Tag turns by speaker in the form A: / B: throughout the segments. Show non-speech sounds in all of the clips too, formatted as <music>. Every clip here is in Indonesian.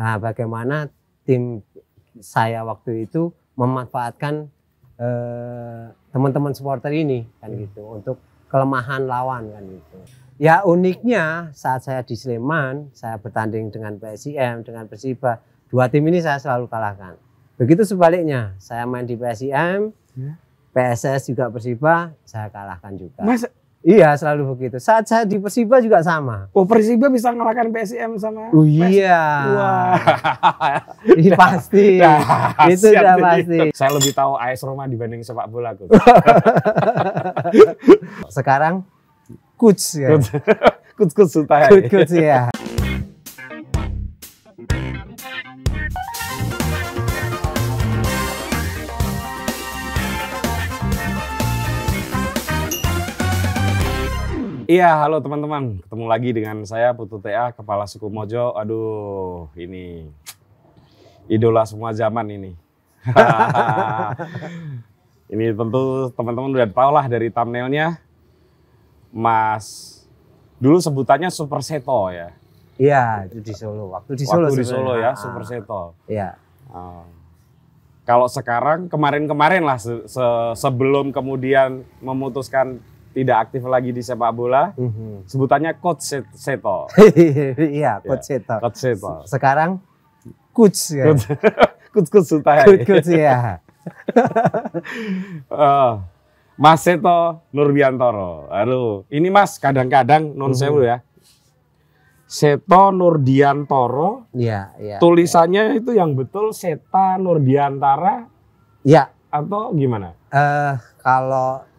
A: Nah, bagaimana tim saya waktu itu memanfaatkan eh, teman-teman eh, supporter ini kan hmm. gitu untuk kelemahan lawan kan gitu. Ya uniknya saat saya di Sleman, saya bertanding dengan PSIM, dengan Persiba, dua tim ini saya selalu kalahkan. Begitu sebaliknya, saya main di PSIM, ya. PSS juga Persiba, saya kalahkan juga. Mas, Iya selalu begitu. Saat saya di Persiba juga sama. Oh Persiba bisa ngalahkan PSM sama? Oh iya. Wah.
B: Wow. <laughs> pasti. <laughs> Nah, itu sudah pasti. Itu. Saya lebih tahu AS Roma dibanding sepak bola tuh. <laughs> Sekarang coach ya. Coach coach Sultan. Coach ya. Iya, halo teman-teman. Ketemu lagi dengan saya Putu TA, Kepala Suku Mojo. Aduh, ini idola semua zaman ini.
A: <laughs>
B: ini tentu teman-teman udah tau lah dari thumbnailnya. Mas, dulu sebutannya Super Seto ya?
A: Iya, itu di Solo. Waktu di Solo. Waktu di Solo ya, ah, ah. Super Seto. Iya. Um,
B: kalau sekarang kemarin-kemarin lah se se sebelum kemudian memutuskan tidak aktif lagi di sepak bola. Mm-hmm. Sebutannya Coach Seto. <laughs>
A: Iya, iya, Coach Seto. Coach Seto. Sekarang Coach ya. Coach Coach <laughs>
B: Sutai. Coach Coach ya. uh, <laughs> Mas Seto Nurbiantoro. Halo. Ini Mas kadang-kadang non mm-hmm. ya. Seto Nurdiantoro. Iya, iya. Tulisannya ya. itu yang betul Seta Nurdiantara. Iya. iya. Atau
A: gimana? Eh uh, kalau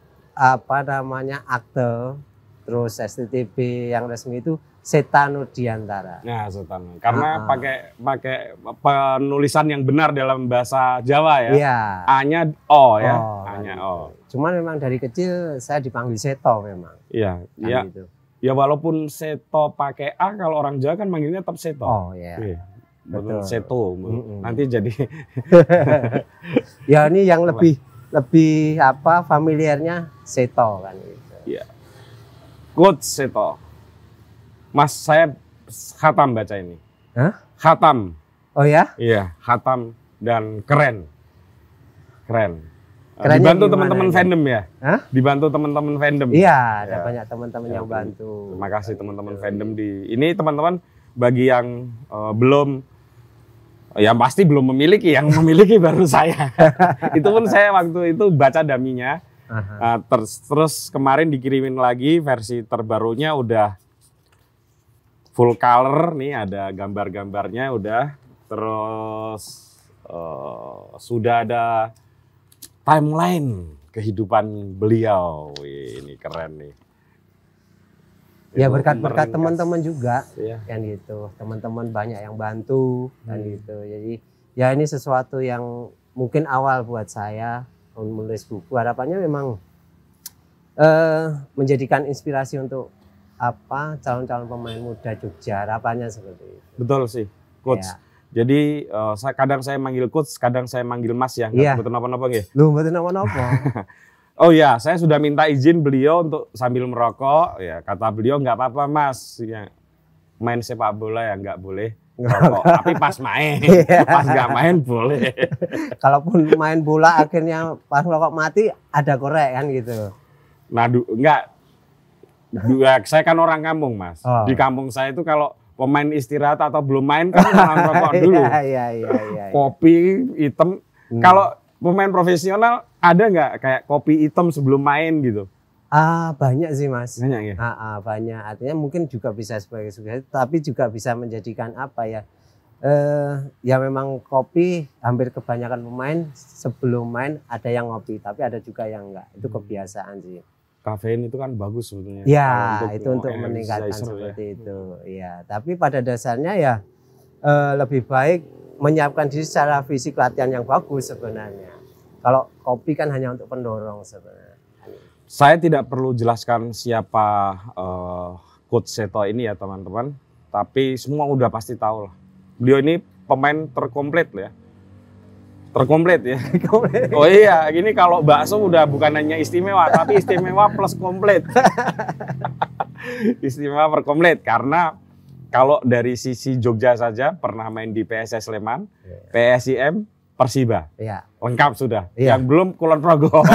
A: apa namanya akte terus STTB yang resmi itu Setano Diantara.
B: Nah, Setano. Karena ah, ah. pakai uh -huh. pakai penulisan yang benar dalam bahasa Jawa ya. Iya. A-nya O ya. Oh, a O.
A: Cuman memang dari kecil saya dipanggil Seto memang.
B: Iya, kan iya. Gitu. Ya walaupun Seto pakai A kalau orang Jawa kan manggilnya tetap Seto. Oh iya. iya.
A: Betul. Seto. Mm -mm. Nanti jadi <laughs> <laughs> Ya ini yang lebih lebih apa familiarnya Seto kan gitu. Iya.
B: Quote Seto. Mas saya khatam baca ini. Hah? Khatam. Oh ya? Iya, khatam dan keren. Keren.
A: Kerennya dibantu teman-teman fandom
B: ya? Hah? Dibantu teman-teman fandom. Iya,
A: ada ya. banyak teman-teman ya, yang
B: bantu. Terima kasih teman-teman fandom di. Ini teman-teman bagi yang uh, belum Ya pasti belum memiliki, yang <laughs> memiliki baru saya. <laughs> itu pun saya waktu itu baca daminya. Uh, terus, terus kemarin dikirimin lagi versi terbarunya udah full color nih ada gambar-gambarnya udah. Terus uh, sudah ada timeline kehidupan beliau. Wih, ini keren nih. Ya, ya berkat berkat teman-teman
A: juga ya. kan gitu teman-teman banyak yang bantu kan hmm. kan gitu jadi ya ini sesuatu yang mungkin awal buat saya menulis buku harapannya memang uh, menjadikan inspirasi untuk apa calon-calon pemain muda Jogja harapannya seperti itu
B: betul sih coach yeah. Jadi uh, kadang saya manggil coach, kadang saya manggil mas ya. Iya. Betul apa-apa gitu.
A: Lu betul apa-apa. <laughs>
B: Oh ya, saya sudah minta izin beliau untuk sambil merokok. Ya, kata beliau nggak apa-apa mas. Ya, main sepak bola ya nggak boleh merokok, Tapi
A: pas main, <laughs> iya. pas nggak main boleh. <laughs> Kalaupun main bola akhirnya pas merokok mati ada korek kan gitu. Nah, du, enggak.
B: saya kan orang kampung mas. Oh. Di kampung saya itu kalau pemain istirahat atau belum main kan <laughs> merokok iya, dulu. Iya,
A: iya, iya, iya.
B: Kopi hitam. Hmm. Kalau pemain profesional ada nggak kayak kopi hitam sebelum main gitu?
A: Ah banyak sih mas. Banyak ya. Ah, ah, banyak. Artinya mungkin juga bisa sebagai sugesti, tapi juga bisa menjadikan apa ya? Eh, ya memang kopi hampir kebanyakan pemain sebelum main ada yang ngopi, tapi ada juga yang enggak. Itu hmm. kebiasaan sih. Kafein itu kan bagus sebetulnya. Ya, untuk itu untuk meningkatkan ya? seperti ya. itu. Ya, tapi pada dasarnya ya eh, lebih baik menyiapkan diri secara fisik latihan yang bagus sebenarnya. Kalau kopi kan hanya untuk pendorong sebenarnya.
B: Saya tidak perlu jelaskan siapa uh, coach Seto ini ya teman-teman, tapi semua udah pasti tahu lah. Beliau ini pemain terkomplit ya. Terkomplit ya. <laughs> Oh iya, gini kalau bakso udah bukan hanya istimewa, tapi istimewa plus komplit. <laughs> istimewa per komplit karena kalau dari sisi Jogja saja pernah main di PSS Sleman, iya. PSIM, Persiba. Iya. Lengkap sudah. Ya. Yang belum Kulon Progo. <laughs>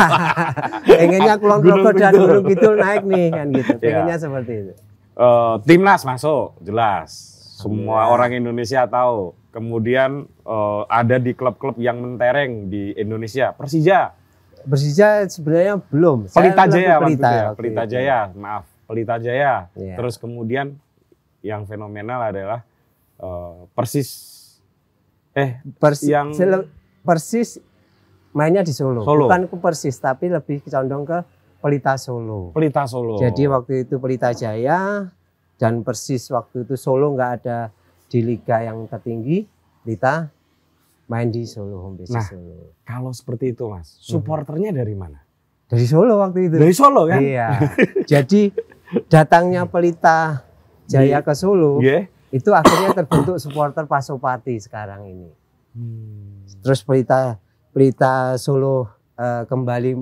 B: Pengennya <laughs> Kulon Progo dan Gunung Kidul naik
A: nih kan gitu. Iya. Pengennya ya. seperti itu.
B: Uh, timnas masuk, jelas. Semua iya. orang Indonesia tahu. Kemudian uh, ada di klub-klub yang mentereng di Indonesia. Persija.
A: Persija sebenarnya belum. Pelita Jaya Pelita, ya. Pelita Jaya,
B: maaf. Pelita Jaya. Ya. Terus kemudian yang fenomenal adalah uh,
A: Persis eh Pers yang Persis mainnya di Solo. Solo. Bukan ke Persis tapi lebih condong ke Pelita Solo. Pelita Solo. Jadi waktu itu Pelita Jaya dan Persis waktu itu Solo nggak ada di liga yang tertinggi. Pelita main di Solo home base nah, Solo. Kalau seperti itu Mas, mhm.
B: supporternya
A: dari mana? Dari Solo waktu itu. Dari Solo kan? Iya. <laughs> Jadi datangnya Pelita
B: Jaya ke Solo yeah.
A: itu akhirnya terbentuk supporter Pasopati sekarang ini. Hmm. Terus Pelita Pelita Solo uh, kembali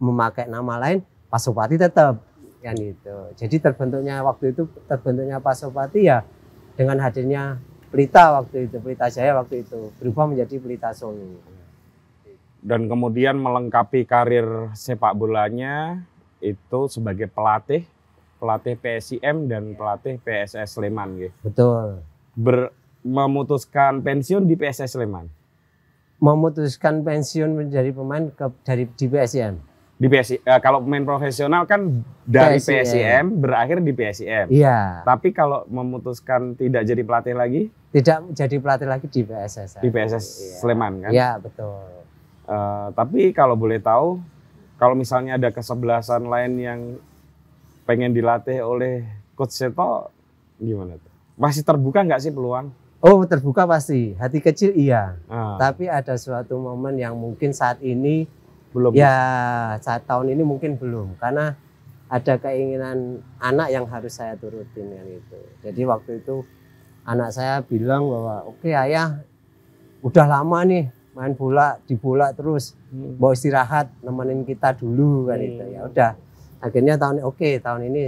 A: memakai nama lain, Pasopati tetap kan itu. Jadi terbentuknya waktu itu terbentuknya Pasopati ya dengan hadirnya Pelita waktu itu, Pelita saya waktu itu berubah menjadi Pelita Solo. Dan kemudian melengkapi
B: karir sepak bolanya itu sebagai pelatih, pelatih PSIM dan iya. pelatih PSS Sleman gitu. Betul. Ber, memutuskan pensiun di PSS Sleman
A: memutuskan pensiun menjadi pemain ke, dari di PSM?
B: Di PSI, eh, kalau pemain profesional kan dari PSIM, PSIM berakhir di PSIM. Iya. Tapi kalau memutuskan tidak jadi pelatih lagi? Tidak jadi pelatih lagi di PSS. Di PSS iya. Sleman kan? Iya betul. Uh, tapi kalau boleh tahu, kalau misalnya ada kesebelasan lain yang pengen dilatih oleh
A: Coach Seto, gimana tuh? Masih terbuka nggak sih peluang? Oh terbuka pasti, hati kecil iya. Ah. Tapi ada suatu momen yang mungkin saat ini belum. Ya saat tahun ini mungkin belum karena ada keinginan anak yang harus saya turutin yang itu Jadi waktu itu anak saya bilang bahwa oke okay, ayah udah lama nih main bola di bola terus hmm. mau istirahat nemenin kita dulu kan hmm. itu ya udah akhirnya tahun oke okay, tahun ini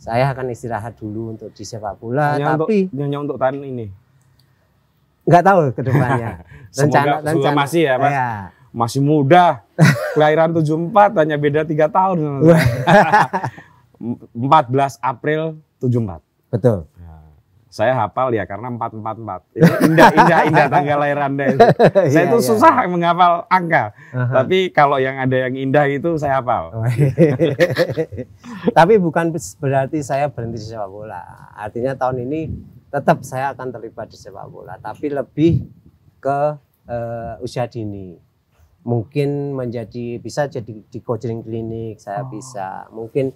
A: saya akan istirahat dulu untuk di sepak bola hanya tapi
B: untuk, hanya untuk tahun ini
A: nggak tahu kedepannya <laughs> rencana Semoga rencana masih ya mas ya. masih muda
B: <laughs> kelahiran 74 hanya beda tiga tahun 14 <laughs> April 74 betul saya hafal ya karena empat empat empat indah indah indah tanggal lahir Anda itu. <laughs> Saya iya, itu iya. susah menghafal angka. Uh -huh. Tapi kalau
A: yang ada yang indah itu saya hafal. Oh, iya. <laughs> Tapi bukan berarti saya berhenti di sepak bola. Artinya tahun ini tetap saya akan terlibat di sepak bola, tapi lebih ke uh, usia dini. Mungkin menjadi bisa jadi di coaching klinik saya oh. bisa. Mungkin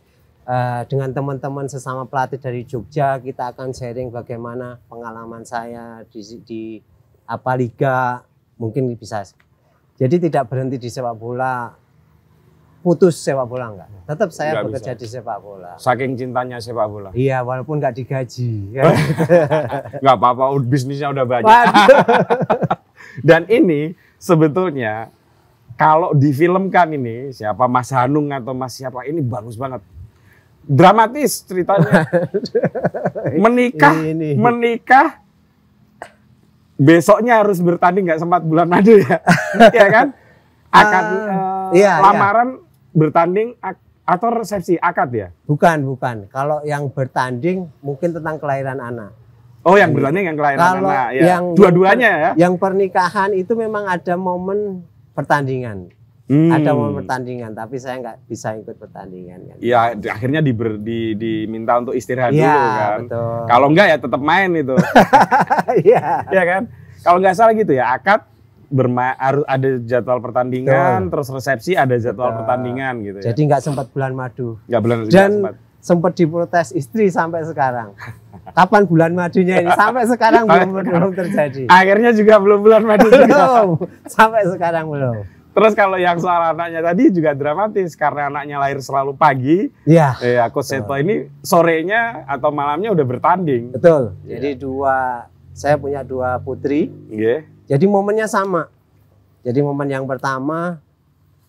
A: Eh, dengan teman-teman sesama pelatih dari Jogja kita akan sharing bagaimana pengalaman saya di, di apa liga mungkin bisa jadi tidak berhenti di sepak bola putus sepak bola enggak tetap saya enggak bekerja bisa. di sepak bola saking cintanya
B: sepak bola iya
A: walaupun enggak digaji <laughs>
B: enggak apa-apa bisnisnya udah banyak <laughs> dan ini sebetulnya kalau difilmkan ini siapa Mas Hanung atau Mas siapa ini bagus banget dramatis ceritanya. <laughs> menikah, ini, menikah. Besoknya harus bertanding nggak sempat bulan madu ya, ya kan? <laughs> Akad uh, uh, iya, lamaran
A: iya. bertanding atau resepsi akad ya? Bukan, bukan. Kalau yang bertanding mungkin tentang kelahiran anak.
B: Oh, yang bertanding yang kelahiran Kalau anak. Ya. dua-duanya ya? Yang
A: pernikahan itu memang ada momen pertandingan.
B: Hmm. Ada mau
A: pertandingan, tapi saya nggak bisa ikut pertandingan. Kan?
B: Ya akhirnya diber, di, diminta untuk istirahat ya, dulu kan. Kalau nggak ya tetap main itu. <laughs> Iya. ya kan. Kalau nggak salah gitu ya akad bermain harus ada jadwal pertandingan, betul. terus resepsi
A: ada jadwal betul. pertandingan gitu. Ya. Jadi nggak sempat bulan madu. Nggak bulan Dan sempat. sempat diprotes istri sampai sekarang. Kapan bulan madunya ini? Sampai sekarang belum belum terjadi. Akhirnya juga belum bulan madu. belum. Sampai sekarang belum. Terus kalau yang soal
B: anaknya tadi juga dramatis karena anaknya lahir selalu pagi. Iya. Eh, aku Seto ini
A: sorenya atau malamnya udah bertanding. Betul. Ya. Jadi dua saya punya dua putri. Iya. Jadi momennya sama. Jadi momen yang pertama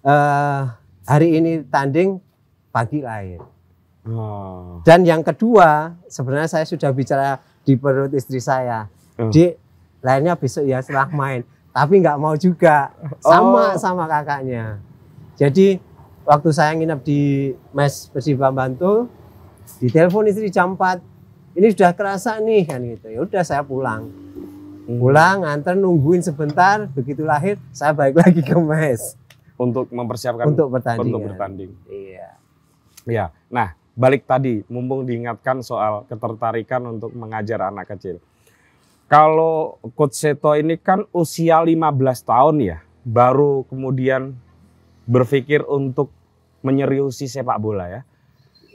A: eh, hari ini tanding pagi lahir. Oh. Dan yang kedua sebenarnya saya sudah bicara di perut istri saya. Uh. Oh. Di lainnya besok ya setelah main tapi nggak mau juga oh. sama oh. sama kakaknya jadi waktu saya nginep di Mes Persiba di telepon istri jam 4 ini sudah kerasa nih kan gitu ya udah saya pulang hmm. pulang nganter nungguin sebentar begitu lahir saya balik lagi ke Mes untuk
B: mempersiapkan untuk bertanding untuk kan? bertanding iya iya nah balik tadi mumpung diingatkan soal ketertarikan untuk mengajar anak kecil kalau Coach Seto ini kan usia 15 tahun ya, baru kemudian berpikir untuk
A: menyeriusi sepak bola ya.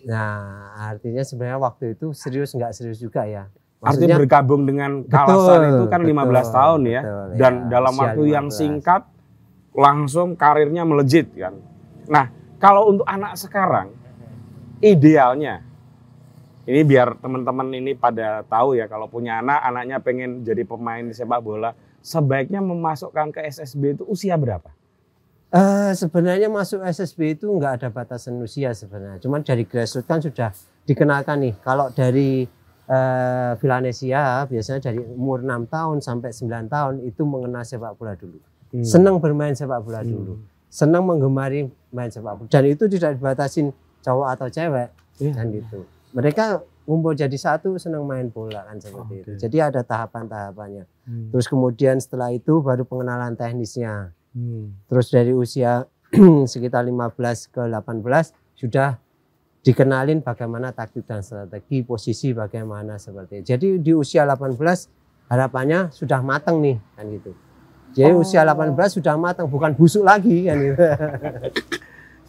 A: Nah, artinya sebenarnya waktu itu serius nggak serius juga ya. Maksudnya, artinya bergabung dengan Kalasan itu kan 15 betul, tahun ya. Betul, ya. dan ya, dalam waktu 15. yang singkat
B: langsung karirnya melejit kan. Nah, kalau untuk anak sekarang idealnya ini biar teman-teman ini pada tahu ya kalau punya anak, anaknya pengen jadi pemain sepak
A: bola, sebaiknya memasukkan ke SSB itu usia berapa? Uh, sebenarnya masuk SSB itu nggak ada batasan usia sebenarnya. Cuman dari grassroots kan sudah dikenalkan nih. Kalau dari uh, biasanya dari umur 6 tahun sampai 9 tahun itu mengenal sepak bola dulu. Hmm. Senang bermain sepak bola hmm. dulu. Senang menggemari main sepak bola. Dan itu tidak dibatasin cowok atau cewek yeah. kan gitu mereka ngumpul jadi satu senang main bola kan seperti okay. itu. Jadi ada tahapan-tahapannya. Hmm. Terus kemudian setelah itu baru pengenalan teknisnya. Hmm. Terus dari usia <clears throat> sekitar 15 ke 18 sudah dikenalin bagaimana taktik dan strategi, posisi bagaimana seperti itu. Jadi di usia 18 harapannya sudah matang nih kan gitu. Jadi oh. usia 18 sudah matang bukan busuk lagi kan gitu. <laughs>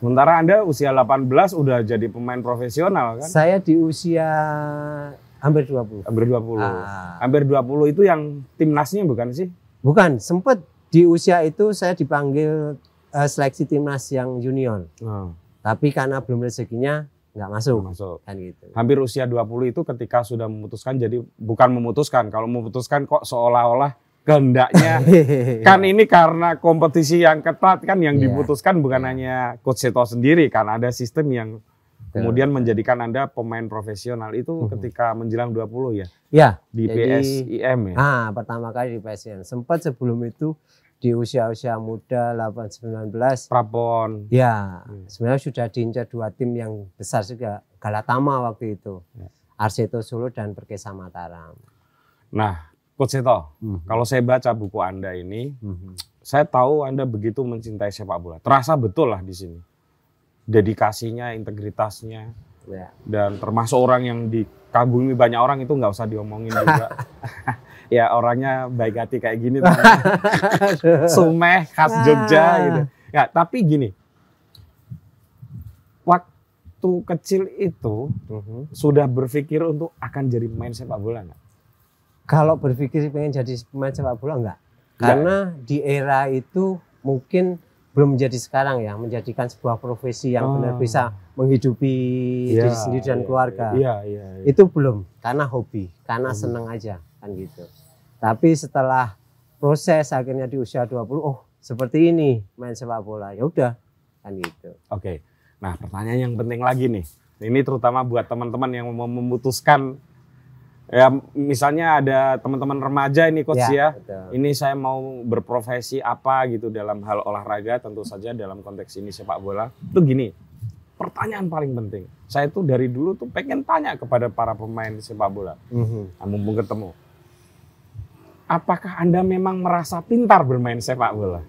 B: Sementara Anda usia 18 udah jadi pemain profesional kan?
A: Saya di usia hampir 20. Hampir 20. Ah. Hampir 20 itu yang timnasnya bukan sih? Bukan, sempat di usia itu saya dipanggil uh, seleksi timnas yang junior. Hmm. Tapi karena belum rezekinya nggak masuk. Gak masuk. Kan gitu. Hampir
B: usia 20 itu ketika sudah memutuskan jadi bukan memutuskan. Kalau memutuskan kok seolah-olah kehendaknya <laughs> kan ini karena kompetisi yang ketat kan yang yeah. diputuskan bukan yeah. hanya coach Seto sendiri karena ada sistem yang kemudian menjadikan Anda pemain profesional
A: itu mm-hmm. ketika menjelang 20 ya. Ya, di jadi, PSIM ya. Ah, pertama kali di PSIM. Sempat sebelum itu di usia-usia muda 8 19 Prabon. Ya, hmm. sebenarnya sudah diincar dua tim yang besar juga, Galatama waktu itu. yeah. Arseto Solo dan Perkesa Mataram.
B: Nah, Coach Seto, hmm. kalau saya baca buku Anda ini, hmm. saya tahu Anda begitu mencintai sepak bola. Terasa betul lah di sini. Dedikasinya, integritasnya, yeah. dan termasuk orang yang dikagumi banyak orang itu nggak usah diomongin juga. <laughs> ya orangnya baik hati kayak gini, <laughs> sumeh khas Jogja ah. gitu. Ya, tapi gini, waktu kecil itu mm-hmm. sudah
A: berpikir untuk akan jadi main sepak bola nggak? kalau berpikir pengen jadi pemain sepak bola enggak. Karena di era itu mungkin belum menjadi sekarang ya, menjadikan sebuah profesi yang oh. benar bisa menghidupi ya, diri sendiri dan ya, keluarga. Ya, ya, ya. Itu belum, karena hobi, karena hmm. senang aja kan gitu. Tapi setelah proses akhirnya di usia 20, oh seperti ini main sepak bola. Ya udah kan gitu.
B: Oke. Nah, pertanyaan yang penting lagi nih. Ini terutama buat teman-teman yang mau memutuskan Ya, misalnya ada teman-teman remaja ini coach ya. ya. Ini saya mau berprofesi apa gitu dalam hal olahraga tentu saja dalam konteks ini sepak bola. Itu gini. Pertanyaan paling penting. Saya tuh dari dulu tuh pengen tanya kepada para pemain sepak bola. Mm -hmm. Mumpung ketemu. Apakah Anda memang merasa pintar bermain sepak bola?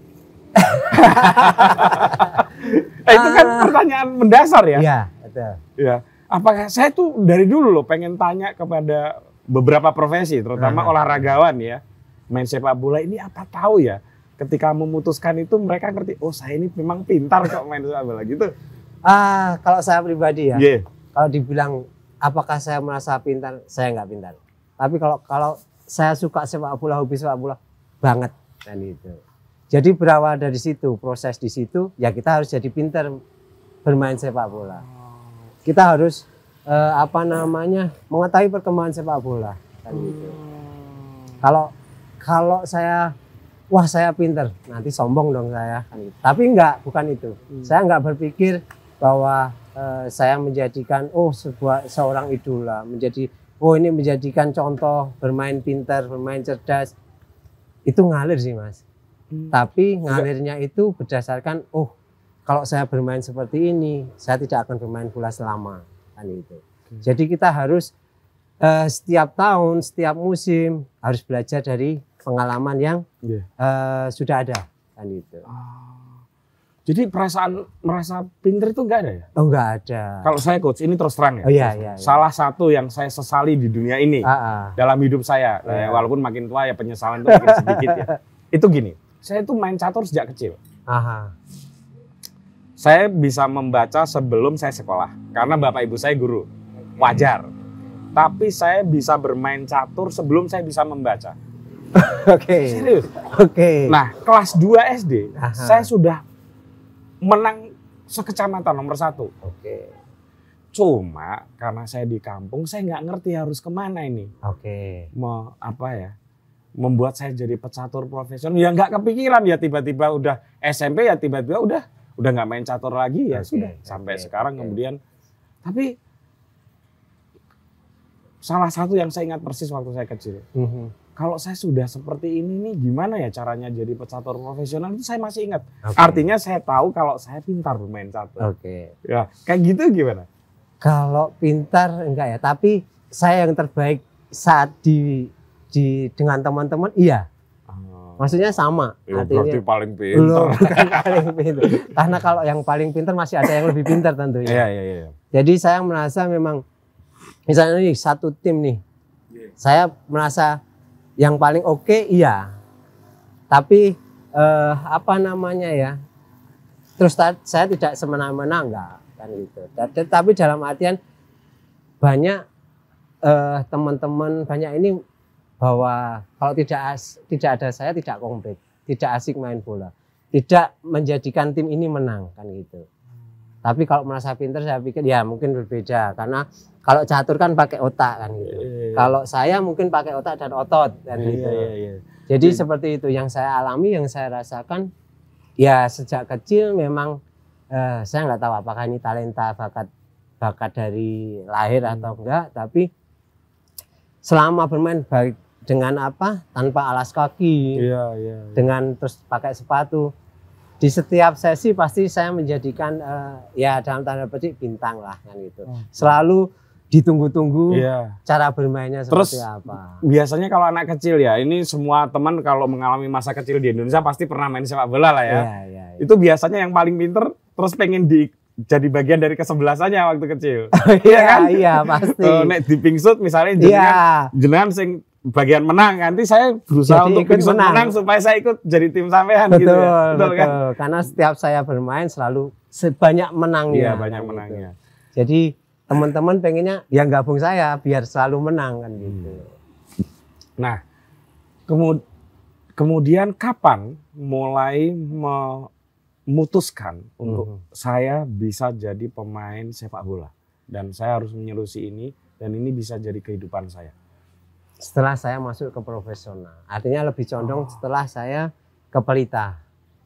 B: nah, <laughs> itu kan ah. pertanyaan mendasar ya. Iya, betul. Iya. apakah saya tuh dari dulu loh pengen tanya kepada beberapa profesi, terutama uh olahragawan ya, main sepak bola ini apa tahu ya, ketika memutuskan itu mereka ngerti, oh saya ini memang pintar kok
A: main sepak bola gitu. Ah, kalau saya pribadi ya, yeah. kalau dibilang apakah saya merasa pintar, saya nggak pintar. Tapi kalau kalau saya suka sepak bola, hobi sepak bola banget dan nah, itu. Jadi berawal dari situ, proses di situ, ya kita harus jadi pintar bermain sepak bola. Kita harus uh, apa namanya mengetahui perkembangan sepak bola kan gitu. Kalau kalau saya wah saya pinter nanti sombong dong saya gitu. Tapi enggak bukan itu. Hmm. Saya enggak berpikir bahwa uh, saya menjadikan oh sebuah seorang idola menjadi oh ini menjadikan contoh bermain pinter bermain cerdas itu ngalir sih mas. Hmm. Tapi ngalirnya itu berdasarkan oh kalau saya bermain seperti ini, saya tidak akan bermain bola selama kan itu. Hmm. Jadi kita harus uh, setiap tahun, setiap musim harus belajar dari pengalaman yang yeah. Iya. uh, sudah ada kan itu. Oh. Ah. Jadi perasaan
B: merasa pinter itu enggak ada ya?
A: Oh enggak ada.
B: Kalau saya coach ini terus terang ya. Oh, iya, iya, iya. Salah satu yang saya sesali di dunia ini A ah, -a. Ah. dalam hidup saya, -a. Ya, walaupun makin tua ya penyesalan itu makin sedikit ya. <laughs> Itu gini, saya tuh main catur sejak kecil. Aha saya bisa membaca sebelum saya sekolah karena bapak ibu saya guru wajar tapi saya bisa bermain catur sebelum saya bisa membaca <laughs> oke okay. serius oke okay. nah kelas 2 SD Aha. saya sudah menang sekecamatan nomor satu oke okay. cuma karena saya di kampung saya nggak ngerti harus kemana ini oke okay. mau apa ya membuat saya jadi pecatur profesional ya nggak kepikiran ya tiba-tiba udah SMP ya tiba-tiba udah udah nggak main catur lagi ya okay, sudah sampai okay, sekarang okay. kemudian tapi salah satu yang saya ingat persis waktu saya kecil mm -hmm. kalau saya sudah seperti ini nih gimana ya caranya jadi pecatur profesional itu saya masih ingat okay. artinya saya tahu kalau saya pintar
A: bermain catur oke okay. ya kayak gitu gimana kalau pintar enggak ya tapi saya yang terbaik saat di di dengan teman-teman iya Maksudnya sama. Ya, artinya berarti paling pinter. Belum <laughs> paling pinter. Karena kalau yang paling pinter masih ada yang lebih pinter tentunya. Iya, iya, iya. Jadi saya merasa memang misalnya nih satu tim nih. Yeah. Saya merasa yang paling oke okay, iya. Tapi eh, apa namanya ya? Terus saya tidak semena-mena enggak kan gitu. Tapi dalam artian banyak teman eh, teman-teman banyak ini bahwa kalau tidak tidak ada saya tidak komplit, tidak asik main bola, tidak menjadikan tim ini menang kan gitu. Tapi kalau merasa pinter saya pikir ya mungkin berbeda karena kalau catur kan pakai otak kan gitu. Yeah, yeah. Iya. Kalau saya mungkin pakai otak dan otot kan yeah, gitu. Yeah, yeah. Jadi yeah. seperti itu yang saya alami, yang saya rasakan ya sejak kecil memang eh, saya nggak tahu apakah ini talenta bakat bakat dari lahir atau hmm. enggak, tapi selama bermain baik dengan apa tanpa alas kaki yeah, yeah, yeah. dengan terus pakai sepatu di setiap sesi pasti saya menjadikan uh, ya dalam tanda petik bintang lah kan gitu oh. selalu ditunggu-tunggu yeah. cara bermainnya seperti terus, apa biasanya kalau anak kecil ya ini semua teman kalau
B: mengalami masa kecil di Indonesia pasti pernah main sepak bola lah ya yeah, yeah, yeah. itu biasanya yang paling pinter terus pengen di jadi bagian dari kesebelasannya waktu kecil. <laughs> Iya, iya kan? Iya, pasti. Eh, nek di pingsut misalnya iya. jenengan yeah. jenengan sing bagian menang nanti saya berusaha jadi untuk ikut menang. menang supaya saya ikut jadi tim sampean gitu betul, gitu ya. Betul, betul kan?
A: Karena setiap saya bermain selalu sebanyak menangnya. Iya, banyak menangnya. Gitu. Jadi teman-teman pengennya yang gabung saya biar selalu menang kan gitu. Hmm. Nah, kemud
B: kemudian kapan mulai memutuskan untuk hmm. saya bisa jadi pemain sepak bola dan saya harus menyelusi ini dan
A: ini bisa jadi kehidupan saya? setelah saya masuk ke profesional. Artinya lebih condong oh. setelah saya ke pelita.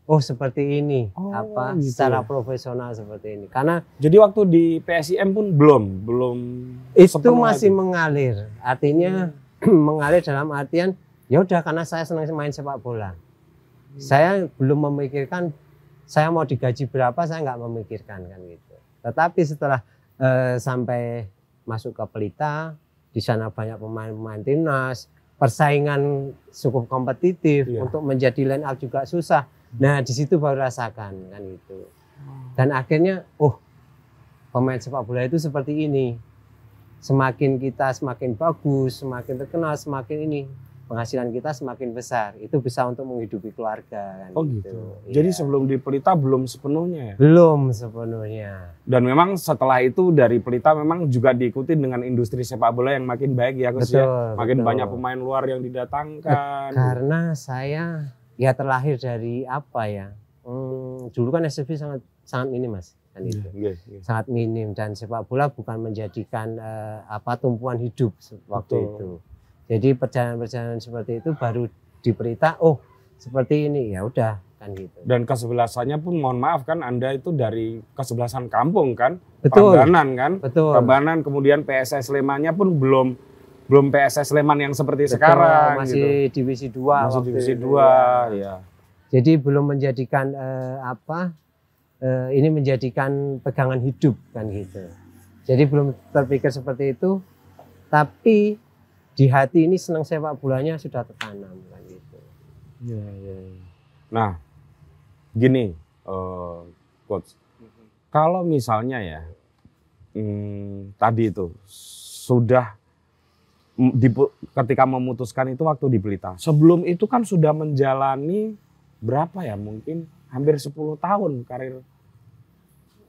A: Oh seperti ini, oh, apa gitu secara profesional seperti ini. Karena jadi waktu di PSIM pun belum, belum itu masih lagi. mengalir. Artinya hmm. <clears throat> mengalir dalam artian ya udah karena saya senang main sepak bola. Hmm. Saya belum memikirkan saya mau digaji berapa, saya nggak memikirkan kan gitu. Tetapi setelah eh, sampai masuk ke pelita, di sana banyak pemain-pemain timnas, persaingan cukup kompetitif yeah. untuk menjadi line up juga susah. Nah, di situ baru rasakan kan itu. Dan akhirnya oh, pemain sepak bola itu seperti ini. Semakin kita semakin bagus, semakin terkenal, semakin ini penghasilan kita semakin besar itu bisa untuk menghidupi keluarga kan oh gitu, gitu. Iya. jadi ya. sebelum di pelita belum sepenuhnya ya? belum
B: sepenuhnya dan memang setelah itu dari pelita memang juga diikuti dengan industri sepak bola yang makin baik ya khususnya makin betul. banyak pemain luar yang didatangkan eh,
A: karena saya ya terlahir dari apa ya hmm, dulu kan SCB sangat sangat ini mas kan iya, itu yeah, yeah, yeah. sangat minim dan sepak bola bukan menjadikan uh, apa tumpuan hidup waktu Betul. itu jadi perjalanan-perjalanan seperti itu baru diberita, oh seperti ini ya udah kan gitu. Dan kesebelasannya pun mohon maaf kan Anda itu
B: dari kesebelasan kampung kan? Betul. Prambanan kan? Betul. Prambanan kemudian PSS Slemannya pun belum belum PSS Sleman yang seperti Betul, sekarang masih gitu. divisi dua masih divisi 2 ya. ya.
A: Jadi belum menjadikan eh, apa eh, ini menjadikan pegangan hidup kan gitu. Jadi belum terpikir seperti itu tapi di hati ini senang sepak bolanya sudah tertanam kan gitu.
B: Ya, ya, Nah, gini, uh, coach, kalau misalnya ya hmm, tadi itu sudah di, ketika memutuskan itu waktu di Blitar. Sebelum itu kan sudah menjalani berapa ya mungkin hampir 10 tahun karir.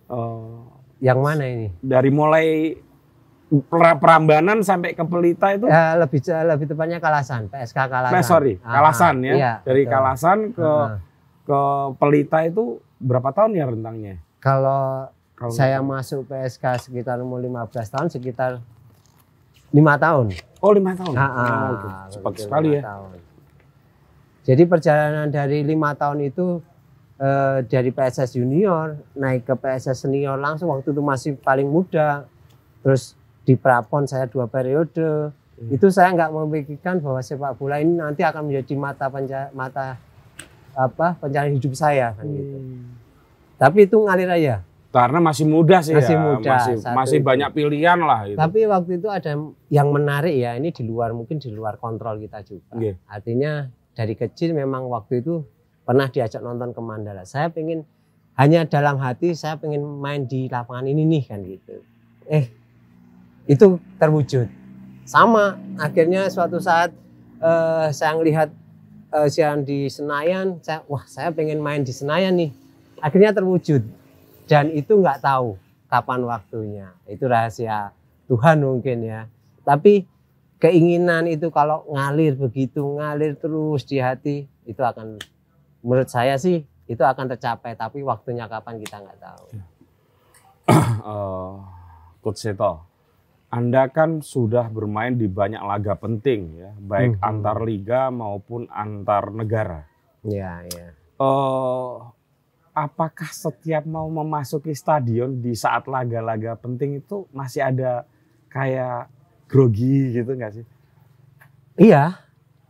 B: Uh, Yang mana ini? Dari mulai Perambanan
A: sampai ke Pelita itu? Ya, lebih lebih tepatnya Kalasan, PSK Kalasan. Nah, sorry, ah, Kalasan ah, ya. Iya, Dari betul. Kalasan ke -huh. Ah, ah. ke Pelita itu berapa tahun ya rentangnya? Kalau, Kalau saya itu. masuk PSK sekitar umur 15 tahun, sekitar lima tahun. Oh lima tahun. Nah, ah, oh, gitu. cepat sekali ya. Tahun. Jadi perjalanan dari lima tahun itu eh, dari PSS junior naik ke PSS senior langsung waktu itu masih paling muda. Terus di Prapon saya dua periode hmm. itu saya nggak memikirkan bahwa sepak bola ini nanti akan menjadi mata penca mata apa pencarian hidup saya kan gitu. hmm. gitu tapi itu ngalir aja
B: karena masih muda sih masih ya. muda masih, masih banyak pilihan lah itu.
A: tapi waktu itu ada yang menarik ya ini di luar mungkin di luar kontrol kita juga yeah. artinya dari kecil memang waktu itu pernah diajak nonton ke Mandala saya pengen hanya dalam hati saya pengen main di lapangan ini nih kan gitu eh itu terwujud. Sama akhirnya suatu saat uh, saya melihat uh, eh, siaran di Senayan, saya wah saya pengen main di Senayan nih. Akhirnya terwujud dan itu nggak tahu kapan waktunya. Itu rahasia Tuhan mungkin ya. Tapi keinginan itu kalau ngalir begitu ngalir terus di hati itu akan menurut saya sih itu akan tercapai tapi waktunya kapan kita nggak tahu.
B: Uh, <coughs> Coach anda kan sudah bermain di banyak laga penting ya, baik hmm. antar liga maupun antar negara. Iya, iya. Uh, apakah setiap mau memasuki stadion di saat laga-laga penting itu masih ada kayak
A: grogi gitu nggak sih? Iya.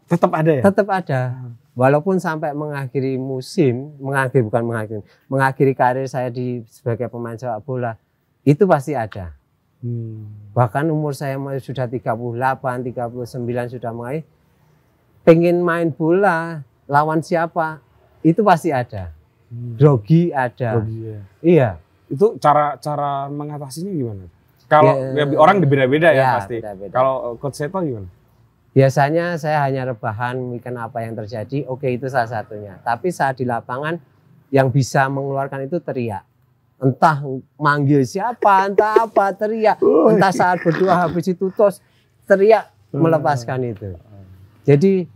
A: Tetap ada ya? Tetap ada. Hmm. Walaupun sampai mengakhiri musim, mengakhiri bukan mengakhiri, mengakhiri karir saya di sebagai pemain sepak bola, itu pasti ada Hmm. Bahkan umur saya sudah 38, 39 sudah mulai pengen main bola, lawan siapa? Itu pasti ada. Hmm. ada. Drogi, ya. Iya. Itu cara cara mengatasinya gimana? Kalau ya, ya orang beda-beda ya, ya pasti. Beda -beda. Kalau coach Seto gimana? Biasanya saya hanya rebahan mikir apa yang terjadi. Oke, itu salah satunya. Tapi saat di lapangan yang bisa mengeluarkan itu teriak entah manggil siapa, entah apa, teriak, oh, entah iya. saat berdua habis itu tos, teriak hmm. melepaskan itu. Hmm. Jadi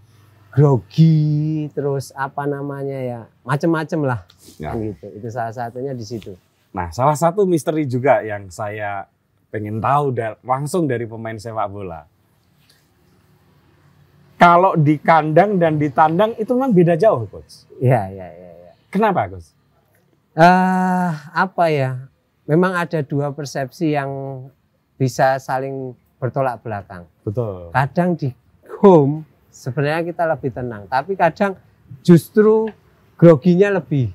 A: grogi terus apa namanya ya macem-macem lah ya. gitu itu salah satunya di situ
B: nah salah satu misteri juga yang saya pengen tahu da langsung dari pemain sepak bola kalau di kandang dan di tandang itu memang beda jauh coach
A: iya iya iya ya. kenapa coach uh, apa ya? Memang ada dua persepsi yang bisa saling bertolak belakang. Betul. Kadang di home sebenarnya kita lebih tenang, tapi kadang justru groginya lebih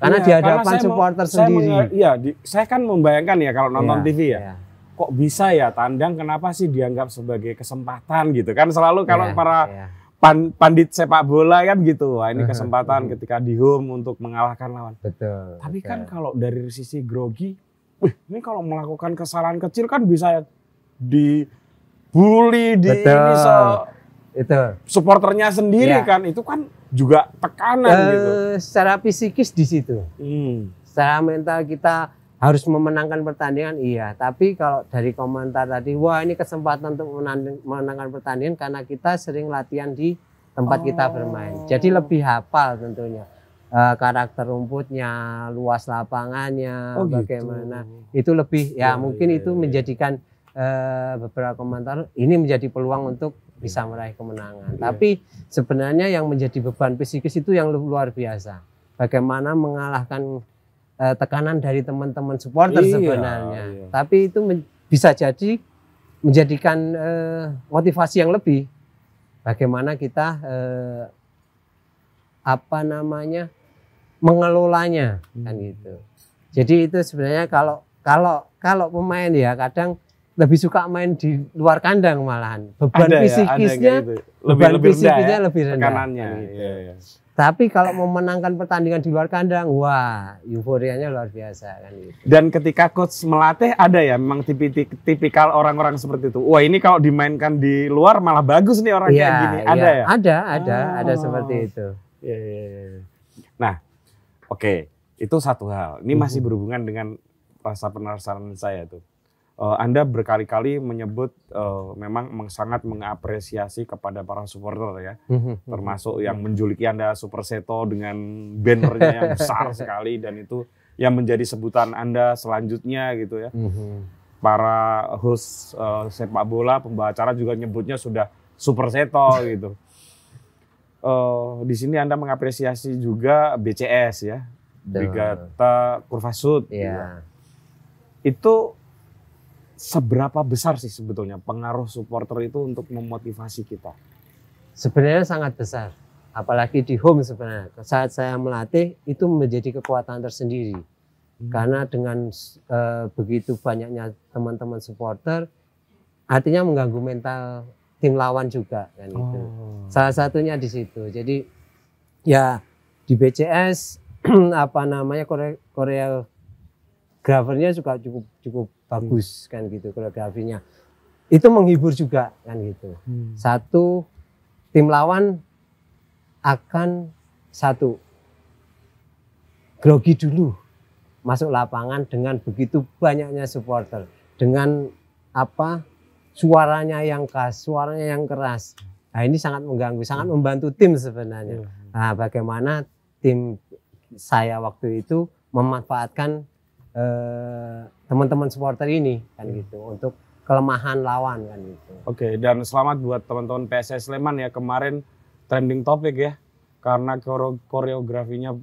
A: karena ya, di hadapan supporter mau, sendiri.
B: iya, di, saya kan membayangkan ya kalau nonton iya, ya, TV ya. ya. Kok bisa ya tandang kenapa sih dianggap sebagai kesempatan gitu kan selalu kalau ya, para iya pan, pandit sepak bola kan gitu. Wah, ini kesempatan ketika di home untuk mengalahkan lawan. Betul. Tapi betul. kan kalau dari sisi grogi, wih, ini kalau melakukan kesalahan kecil kan bisa dibully di betul. ini itu supporternya sendiri ya. kan itu kan juga
A: tekanan uh, gitu. Eh, secara psikis di situ. Hmm. Secara mental kita harus memenangkan pertandingan iya tapi kalau dari komentar tadi wah ini kesempatan untuk memenangkan pertandingan karena kita sering latihan di
B: tempat oh. kita bermain
A: jadi lebih hafal tentunya uh, karakter rumputnya luas lapangannya oh, gitu. bagaimana gitu. itu lebih ya, ya mungkin ya, itu ya. menjadikan uh, beberapa komentar ini menjadi peluang untuk bisa meraih kemenangan iya. tapi sebenarnya yang menjadi beban psikis itu yang luar biasa bagaimana mengalahkan uh, tekanan dari teman-teman supporter iya, sebenarnya. Iya. Tapi itu men bisa jadi menjadikan uh, motivasi yang lebih. Bagaimana kita uh, apa namanya mengelolanya hmm. kan gitu. Jadi itu sebenarnya kalau kalau kalau pemain ya kadang lebih suka main di luar kandang malahan beban ada, ya, fisikisnya ada gitu. lebih, beban lebih rendah, ya, lebih rendah tekanannya iya, nah, iya. gitu. iya, iya. Tapi kalau memenangkan pertandingan di luar kandang, wah, euforianya luar biasa kan gitu. Dan ketika coach melatih ada ya memang tipikal orang-orang seperti itu. Wah, ini
B: kalau dimainkan di luar malah bagus nih orang ya, kayak iya, gini. Iya. Ada ya? ya? Ada, ada, oh. ada seperti itu. Ya, ya, ya. Nah, oke, okay. itu satu hal. Ini masih mhm. berhubungan dengan rasa penasaran saya tuh uh, Anda berkali-kali menyebut uh, memang sangat mengapresiasi kepada para supporter ya, mhm, mhm. termasuk yang menjuliki Anda Super Seto dengan bannernya yang <laughs> besar sekali dan itu yang menjadi sebutan Anda selanjutnya gitu ya. Mhm. Para host uh, sepak bola, pembawa juga nyebutnya sudah Super Seto <laughs> gitu. Uh, di sini Anda mengapresiasi juga BCS ya, Brigata Kurvasud. Yeah. Gitu ya. Itu seberapa besar sih sebetulnya pengaruh
A: supporter itu untuk memotivasi kita? Sebenarnya sangat besar, apalagi di home sebenarnya. Saat saya melatih itu menjadi kekuatan tersendiri. Hmm. Karena dengan e, begitu banyaknya teman-teman supporter, artinya mengganggu mental tim lawan juga kan gitu. oh. itu. Salah satunya di situ. Jadi ya di BCS <clears throat> apa namanya Korea, Korea Gravernya juga cukup cukup bagus hmm. kan gitu koreografinya itu menghibur juga kan gitu hmm. satu tim lawan akan satu grogi dulu masuk lapangan dengan begitu banyaknya supporter dengan apa suaranya yang khas suaranya yang keras nah ini sangat mengganggu sangat hmm. membantu tim sebenarnya hmm. nah bagaimana tim saya waktu itu memanfaatkan Eh, teman-teman supporter ini kan hmm. gitu untuk kelemahan lawan kan gitu.
B: Oke, dan selamat buat teman-teman PSS Sleman ya kemarin trending topik ya karena koreografinya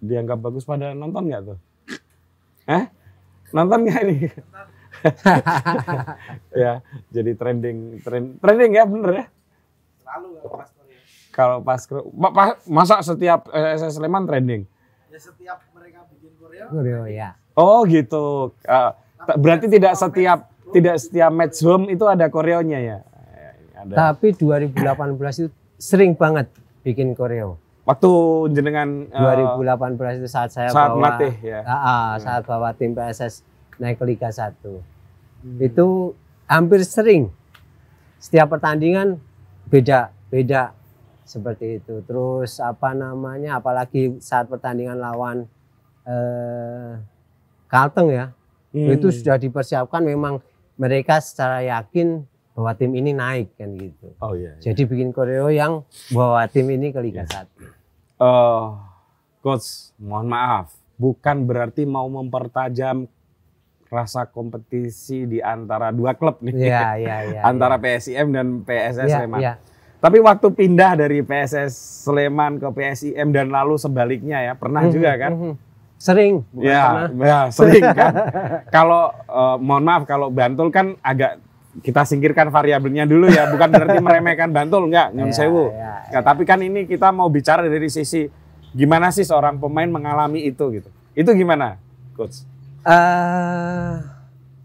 B: dianggap bagus pada nonton nggak tuh? Eh? Nonton nggak ini? <laughs> ya, jadi trending trend, trending ya bener ya. Selalu pas kalau pas, masa setiap eh, SS Sleman trending?
A: Ya setiap mereka
B: Gorio ya. Oh gitu. Uh, berarti tidak setiap tidak setiap match home itu ada
A: koreonya ya. Eh, ada. Tapi 2018 itu sering banget bikin koreo. Waktu jenengan uh, eh, 2018 itu saat saya saat bawa melatih, ya. Uh, uh, saat ya. bawa tim PSS naik ke Liga 1. Hmm. Itu hampir sering. Setiap pertandingan beda beda seperti itu. Terus apa namanya apalagi saat pertandingan lawan eh, Kalteng ya. Hmm. Itu sudah dipersiapkan memang mereka secara yakin bahwa tim ini naik kan gitu. Oh iya. iya. Jadi bikin koreo yang bahwa tim ini ke Liga yeah. Iya. Uh, coach, mohon maaf. Bukan berarti mau
B: mempertajam rasa kompetisi di antara dua klub nih. Iya, iya, <laughs> iya. antara ya. PSIM dan PSS iya, Sleman. Iya. Tapi waktu pindah dari PSS Sleman ke PSIM dan lalu sebaliknya ya, pernah mm -hmm, juga hmm, kan? Mm -hmm. hmm.
A: Sering, bukan ya, karena. ya <laughs> sering kan.
B: kalau uh, mohon maaf kalau Bantul kan agak kita singkirkan variabelnya dulu ya, bukan berarti meremehkan Bantul enggak, nyun ya, sewu. Ya, ya, ya, tapi kan ini kita mau bicara dari sisi gimana sih seorang pemain mengalami itu gitu. Itu gimana, coach?
A: Uh,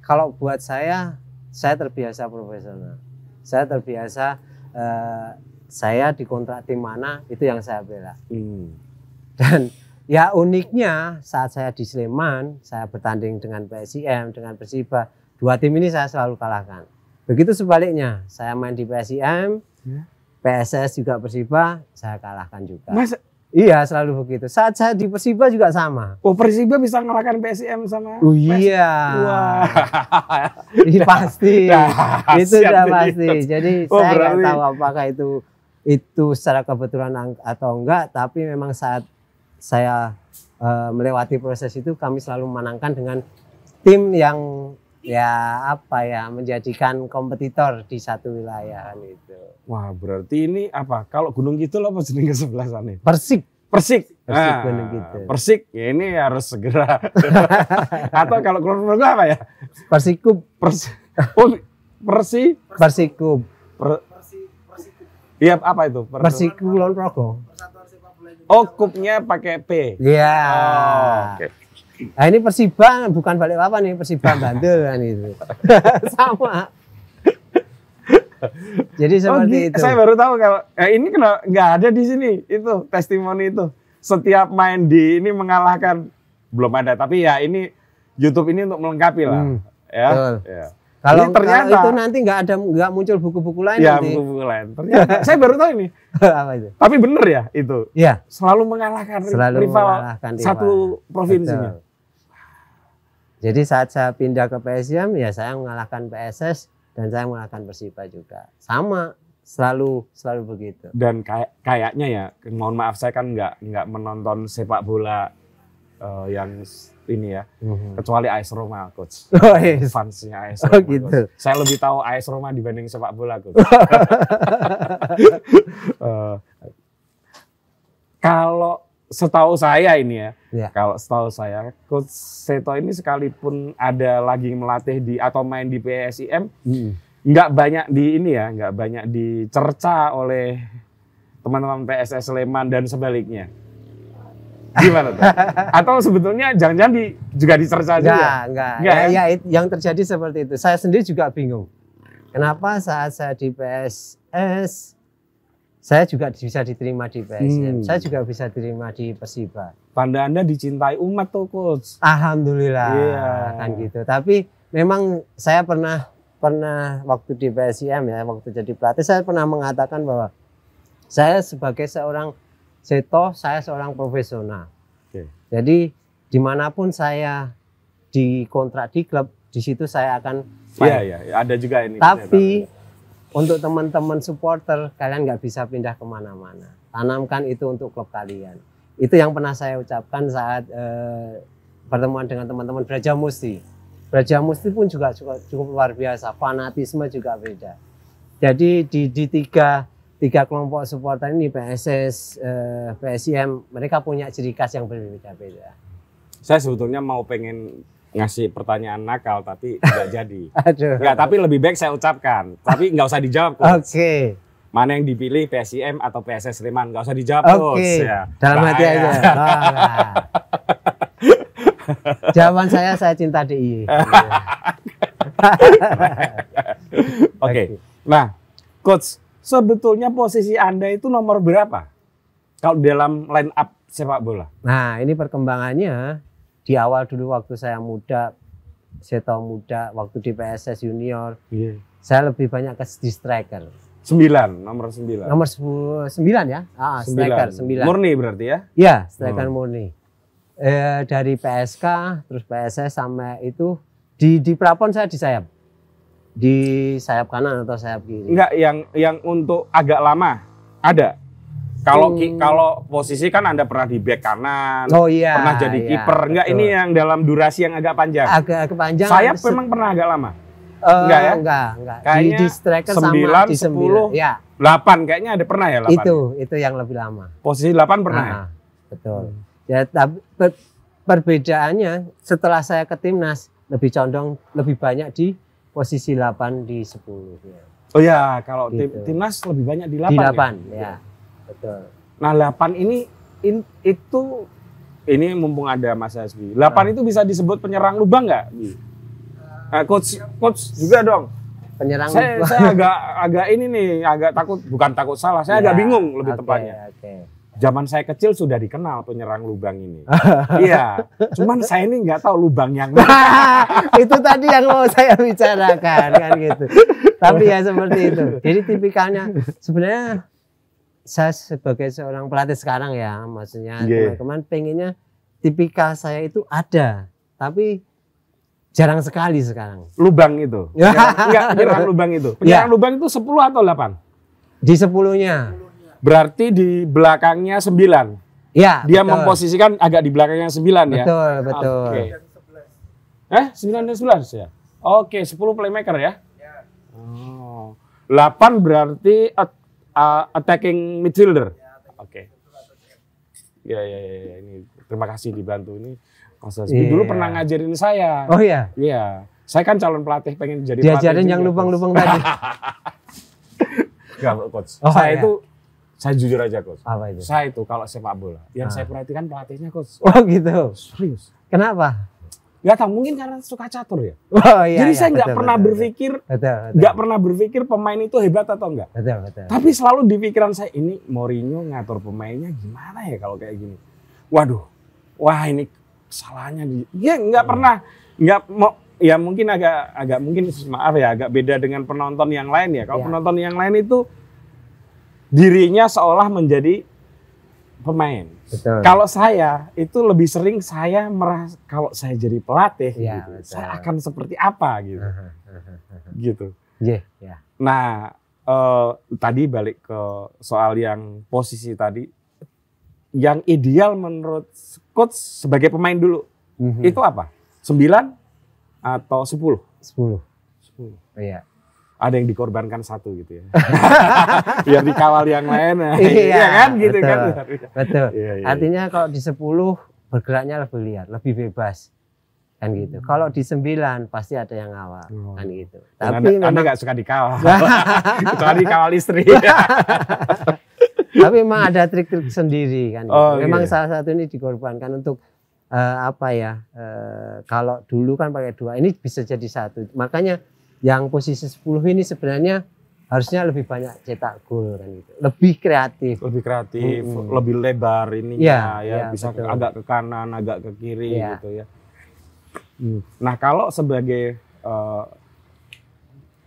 A: kalau buat saya, saya terbiasa profesional. Saya terbiasa uh, saya dikontrak tim mana itu yang saya bela. Hmm. Dan Ya uniknya saat saya di Sleman, saya bertanding dengan PSIM, dengan Persiba, dua tim ini saya selalu kalahkan. Begitu sebaliknya, saya main di PSIM, ya. PSS juga Persiba, saya kalahkan juga. Mas, Iya selalu begitu. Saat saya di Persiba juga sama. Oh Persiba bisa ngalahkan PSM sama? Oh iya. Wah. Wow. <laughs> pasti. <laughs> Nah, itu sudah pasti. Jadi oh, saya nggak tahu apakah itu itu secara kebetulan atau enggak. Tapi memang saat saya uh, melewati proses itu kami selalu memenangkan dengan tim yang ya apa ya menjadikan kompetitor di satu wilayah itu.
B: Wah berarti ini apa? Kalau Gunung Kidul apa ke sebelah sana? Persik. Persik. Persik nah, Gunung Kidul. Persik ya ini harus segera. <laughs> Atau kalau keluar gue apa ya? Persikub. Persi. Oh, persi. Persikub. Per, persi. Iya apa itu? Persikulon Progo. Persatuan Oh, kupnya pakai P. Iya. Yeah. Oh, Oke. Okay.
A: Nah, ini Persiba bukan Balikpapan nih Persiba Bandel kan itu. <laughs> Sama. Jadi oh, seperti oh, itu. Saya baru tahu kalau eh, ini kena nggak ada di sini itu
B: testimoni itu. Setiap main di ini mengalahkan belum ada tapi ya ini YouTube ini untuk melengkapi lah. Hmm,
A: ya. Betul. ya. Kalau ini ternyata kalau itu nanti nggak ada nggak muncul buku-buku lain ya, nanti. buku-buku lain. Ternyata <laughs> saya baru tahu ini. Apa itu? Tapi benar ya itu. Iya.
B: Selalu mengalahkan Selalu rival mengalahkan rival. satu provinsinya. Betul.
A: Jadi saat saya pindah ke PSM ya saya mengalahkan PSS dan saya mengalahkan Persiba juga. Sama selalu selalu begitu. Dan kayak kayaknya ya, mohon
B: maaf saya kan nggak nggak menonton sepak bola uh, yang ini ya. Mm-hmm. Kecuali AS Roma coach. <laughs> Oh, yes. Iya. Fansnya AS oh, Roma. Oh, gitu. Saya lebih tahu AS Roma dibanding sepak bola coach. uh, <laughs> kalau setahu saya ini ya, yeah. kalau setahu saya coach Seto ini sekalipun ada lagi melatih di atau main di PSIM,
A: hmm.
B: nggak banyak di ini ya, nggak banyak dicerca oleh teman-teman PSS Sleman dan sebaliknya. Gimana tuh? <laughs> Atau sebetulnya jangan-jangan di, juga dicerca enggak, ya? juga? Enggak, enggak. Ya, ya,
A: ya yang terjadi seperti itu. Saya sendiri juga bingung. Kenapa saat saya di PSS, saya juga bisa diterima di PSM. Hmm. Saya juga bisa diterima di Persiba. Tanda Anda dicintai umat tuh coach. Alhamdulillah yeah. kan gitu. Tapi memang saya pernah pernah waktu di PSM ya, waktu jadi pelatih saya pernah mengatakan bahwa saya sebagai seorang Seto saya seorang profesional. Okay. Jadi dimanapun saya dikontrak di klub, di situ saya akan. Iya iya, iya
B: ada juga ini. Tapi
A: untuk teman-teman supporter kalian nggak bisa pindah kemana-mana. Tanamkan itu untuk klub kalian. Itu yang pernah saya ucapkan saat eh, pertemuan dengan teman-teman Braja Musti. Braja Musti pun juga cukup, cukup luar biasa. Fanatisme juga beda. Jadi di, di tiga tiga kelompok supporter ini PSS, eh, PSM, mereka punya ciri khas yang berbeda-beda.
B: Saya sebetulnya mau pengen ngasih pertanyaan nakal tapi <laughs> tidak jadi. Aduh. Enggak, tapi lebih baik saya ucapkan. Tapi nggak usah dijawab. Oke. Okay. Mana yang dipilih PSM atau PSS Sleman? Nggak usah dijawab. Oke. Okay. Ya. Dalam Bahaya. hati aja. Oh,
A: nah. <laughs> Jawaban saya saya cinta DI. <laughs> Iya. Oke.
B: okay. Nah, coach sebetulnya posisi Anda itu nomor berapa? Kalau
A: dalam line up sepak bola. Nah, ini perkembangannya di awal dulu waktu saya muda, saya tahu muda, waktu di PSS junior, yeah. saya lebih banyak ke di striker. Sembilan, nomor sembilan. Nomor sembilan ya? Ah, ah, sembilan. striker sembilan.
B: Murni berarti ya? Iya, hmm. striker hmm. murni.
A: Eh, dari PSK, terus PSS sampai itu di di Prapon saya di sayap. Di sayap kanan atau sayap kiri? Enggak, yang yang untuk agak lama ada. Kalau hmm. kalau
B: posisi kan Anda pernah di back kanan, oh, iya, pernah jadi iya, kiper. Enggak, ini yang dalam durasi yang agak panjang. Agak, kepanjangan. Sayap memang pernah agak lama. Uh, enggak ya? Enggak, enggak. Kayaknya di, di striker 9, sama di 10, 9.
A: 8 kayaknya ada pernah ya 8. Itu, itu yang lebih lama. Posisi 8 pernah nah, ya? Ah, betul. Ya, tapi per, perbedaannya setelah saya ke timnas lebih condong lebih banyak di posisi 8 di 10 ya. Oh ya, kalau gitu. tim, timnas lebih banyak di 8. Di 8 ya. ya. Iya. Betul. Nah, 8
B: ini in, itu ini mumpung ada Mas Hasbi. 8 nah. itu bisa disebut penyerang lubang nggak? Nah, coach coach juga dong. Penyerang saya, lubang. saya agak agak ini nih, agak takut bukan takut salah, saya ya, agak iya. bingung lebih okay, tepatnya. Oke. Okay zaman saya kecil sudah dikenal penyerang lubang ini. <laughs> iya, cuman saya ini nggak tahu lubang
A: yang <laughs> itu tadi yang mau saya bicarakan kan gitu. Tapi ya seperti itu. Jadi tipikalnya sebenarnya saya sebagai seorang pelatih sekarang ya, maksudnya yeah. teman-teman pengennya tipikal saya itu ada, tapi jarang sekali sekarang.
B: Lubang itu. <laughs> Enggak, iya. penyerang lubang itu. Penyerang yeah. lubang itu 10 atau 8? Di 10-nya. sepuluhnya. Berarti di belakangnya sembilan,
A: Ya, Dia betul. memposisikan
B: agak di belakangnya 9 betul, ya. Betul, betul. Okay. Eh, sembilan dan 11 ya? Oke, okay, 10 playmaker ya? Iya. Oh. 8 berarti at, uh, attacking midfielder. Oke. Okay. Ya, ya, ya, iya. ini terima kasih dibantu ini. Mas yeah. dulu pernah ngajarin saya. Oh iya. Iya. Saya kan calon pelatih pengen jadi Diajarin pelatih yang lubang-lubang tadi. Enggak, <laughs> coach. Oh, saya iya. itu saya jujur aja coach. Apa itu? Saya itu kalau sepak bola, yang ah. saya perhatikan pelatihnya coach. Oh
A: gitu. Serius. Kenapa?
B: Gak tau, mungkin karena suka catur ya. Oh, iya, Jadi iya, saya nggak pernah betul, berpikir, nggak pernah berpikir pemain itu hebat atau enggak. Betul, betul. Tapi selalu di pikiran saya ini Mourinho ngatur pemainnya gimana ya kalau kayak gini. Waduh, wah ini salahnya dia. Ya nggak hmm. pernah, nggak mau ya mungkin agak agak mungkin maaf ya agak beda dengan penonton yang lain ya. Kalau ya. penonton yang lain itu dirinya seolah menjadi pemain. Betul. Kalau saya itu lebih sering saya merasa kalau saya jadi pelatih, ya, gitu, saya akan seperti apa gitu, gitu. Yeah, yeah. Nah eh, tadi balik ke soal yang posisi tadi, yang ideal menurut coach sebagai pemain dulu mm -hmm. itu apa? Sembilan atau sepuluh? Sepuluh. Sepuluh. Oh, iya ada yang dikorbankan satu gitu ya. <laughs> Biar dikawal yang lain. Nah, iya, iya kan gitu kan? betul, kan. Betul. Iya, iya. Artinya
A: kalau di 10 bergeraknya lebih liar, lebih bebas. Kan gitu. Hmm. Kalau di 9 pasti ada yang ngawal Hmm. kan gitu. Dan Tapi anda, memang... anda gak suka dikawal. Kecuali <laughs> dikawal istri. <laughs> Tapi memang ada trik-trik sendiri kan. Gitu. Oh, memang iya. salah satu ini dikorbankan untuk uh, apa ya? Uh, kalau dulu kan pakai dua, ini bisa jadi satu. Makanya yang posisi 10 ini sebenarnya harusnya lebih banyak cetak gol kan gitu. Lebih kreatif. Lebih kreatif, -hmm. lebih lebar
B: ini iya, ya, ya, ya bisa betul. agak ke kanan, agak ke kiri ya. gitu ya. Hmm. Nah, kalau sebagai uh,